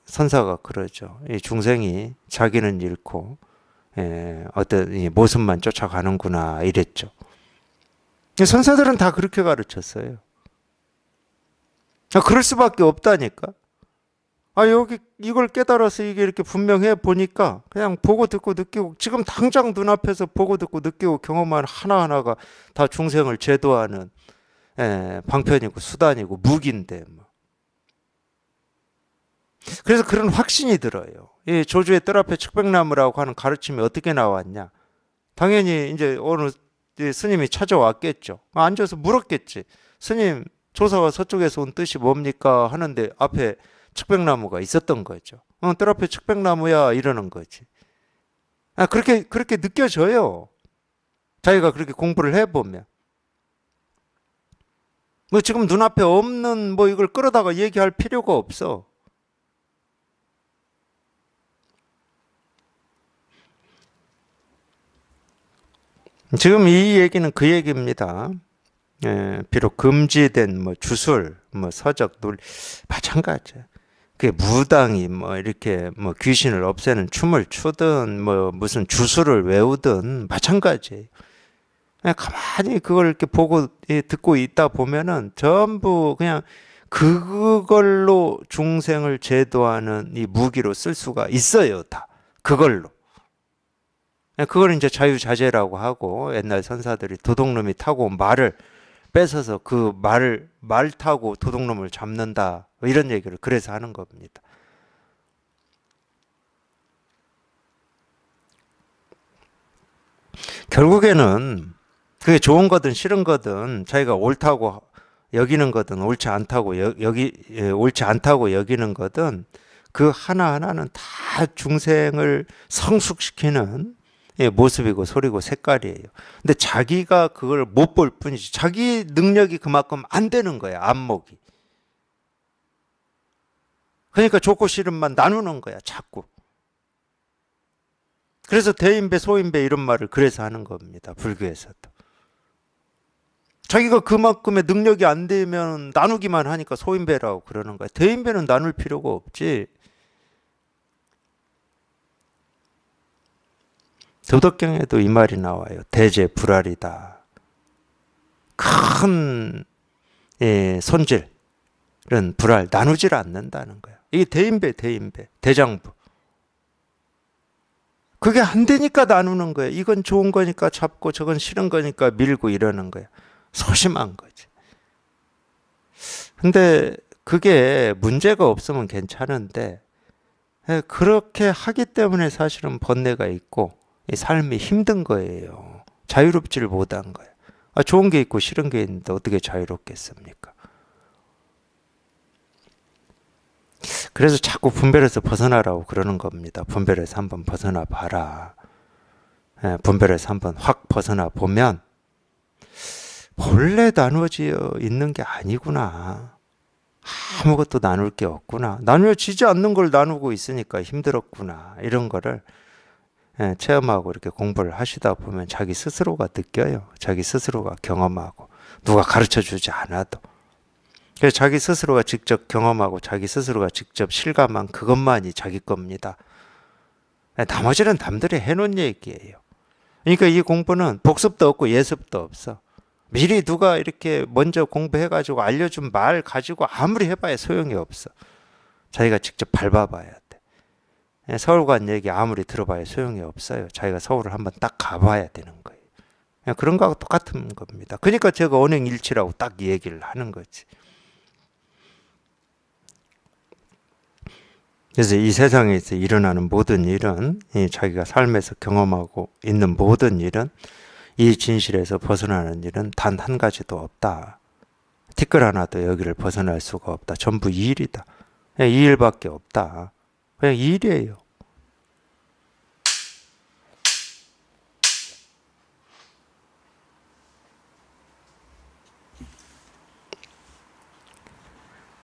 선사가 그러죠. 이 중생이 자기는 잃고 예, 어떤 이 모습만 쫓아가는구나 이랬죠. 선사들은 다 그렇게 가르쳤어요. 아, 그럴 수밖에 없다니까. 아, 여기 이걸 깨달아서 이게 이렇게 분명해 보니까 그냥 보고 듣고 느끼고 지금 당장 눈앞에서 보고 듣고 느끼고 경험한 하나하나가 다 중생을 제도하는 예, 방편이고 수단이고 무기인데 뭐. 그래서 그런 확신이 들어요. 이 조주의 뜰 앞에 측백나무라고 하는 가르침이 어떻게 나왔냐? 당연히 이제 어느 스님이 찾아왔겠죠. 아, 앉아서 물었겠지. 스님, 조사와 서쪽에서 온 뜻이 뭡니까? 하는데 앞에 측백나무가 있었던 거죠. 어, 뜰 앞에 측백나무야 이러는 거지. 아, 그렇게 그렇게 느껴져요. 자기가 그렇게 공부를 해 보면. 뭐 지금 눈앞에 없는 뭐 이걸 끌어다가 얘기할 필요가 없어. 지금 이 얘기는 그 얘기입니다. 예, 비록 금지된 뭐 주술, 뭐 서적, 논마찬가지 그게 무당이 뭐 이렇게 뭐 귀신을 없애는 춤을 추든 뭐 무슨 주술을 외우든 마찬가지 그냥 가만히 그걸 이렇게 보고 예, 듣고 있다 보면은 전부 그냥 그걸로 중생을 제도하는 이 무기로 쓸 수가 있어요, 다. 그걸로. 예, 그걸 이제 자유자재라고 하고 옛날 선사들이 도둑놈이 타고 말을 뺏어서 그 말을 말 타고 도둑놈을 잡는다 이런 얘기를 그래서 하는 겁니다. 결국에는 그게 좋은 거든 싫은 거든 자기가 옳다고 여기는 거든 옳지 않다고 여, 여기 예, 옳지 않다고 여기는 거든 그 하나하나는 다 중생을 성숙시키는 예, 모습이고 소리고 색깔이에요. 근데 자기가 그걸 못 볼 뿐이지 자기 능력이 그만큼 안 되는 거야 안목이. 그러니까 좋고 싫음만 나누는 거야 자꾸. 그래서 대인배 소인배 이런 말을 그래서 하는 겁니다 불교에서도. 자기가 그만큼의 능력이 안 되면 나누기만 하니까 소인배라고 그러는 거야. 대인배는 나눌 필요가 없지. 도덕경에도 이 말이 나와요. 대제 불알이다. 큰 예, 손질은 불알 나누질 않는다는 거야. 이게 대인배, 대인배, 대장부. 그게 안 되니까 나누는 거야. 이건 좋은 거니까 잡고 저건 싫은 거니까 밀고 이러는 거야. 소심한 거지. 근데 그게 문제가 없으면 괜찮은데 예, 그렇게 하기 때문에 사실은 번뇌가 있고 삶이 힘든 거예요. 자유롭지를 못한 거예요. 아, 좋은 게 있고 싫은 게 있는데 어떻게 자유롭겠습니까? 그래서 자꾸 분별에서 벗어나라고 그러는 겁니다. 분별에서 한번 벗어나 봐라. 예, 분별에서 한번 확 벗어나 보면 원래 나누어져 있는 게 아니구나. 아무것도 나눌 게 없구나. 나누어지지 않는 걸 나누고 있으니까 힘들었구나. 이런 거를 예, 체험하고 이렇게 공부를 하시다 보면 자기 스스로가 느껴요. 자기 스스로가 경험하고 누가 가르쳐 주지 않아도. 그래서 자기 스스로가 직접 경험하고 자기 스스로가 직접 실감한 그것만이 자기 겁니다. 예, 나머지는 남들이 해놓은 얘기예요. 그러니까 이 공부는 복습도 없고 예습도 없어. 미리 누가 이렇게 먼저 공부해가지고 알려준 말 가지고 아무리 해봐야 소용이 없어. 자기가 직접 밟아봐야 돼. 예, 서울관 얘기 아무리 들어봐야 소용이 없어요. 자기가 서울을 한번 딱 가봐야 되는 거예요. 예, 그런 거하고 똑같은 겁니다. 그러니까 제가 언행일치라고 딱 얘기를 하는 거지. 그래서 이 세상에서 일어나는 모든 일은 자기가 삶에서 경험하고 있는 모든 일은 이 진실에서 벗어나는 일은 단 한 가지도 없다. 티끌 하나도 여기를 벗어날 수가 없다. 전부 이 일이다. 예, 이 일밖에 없다. 그냥 일이에요.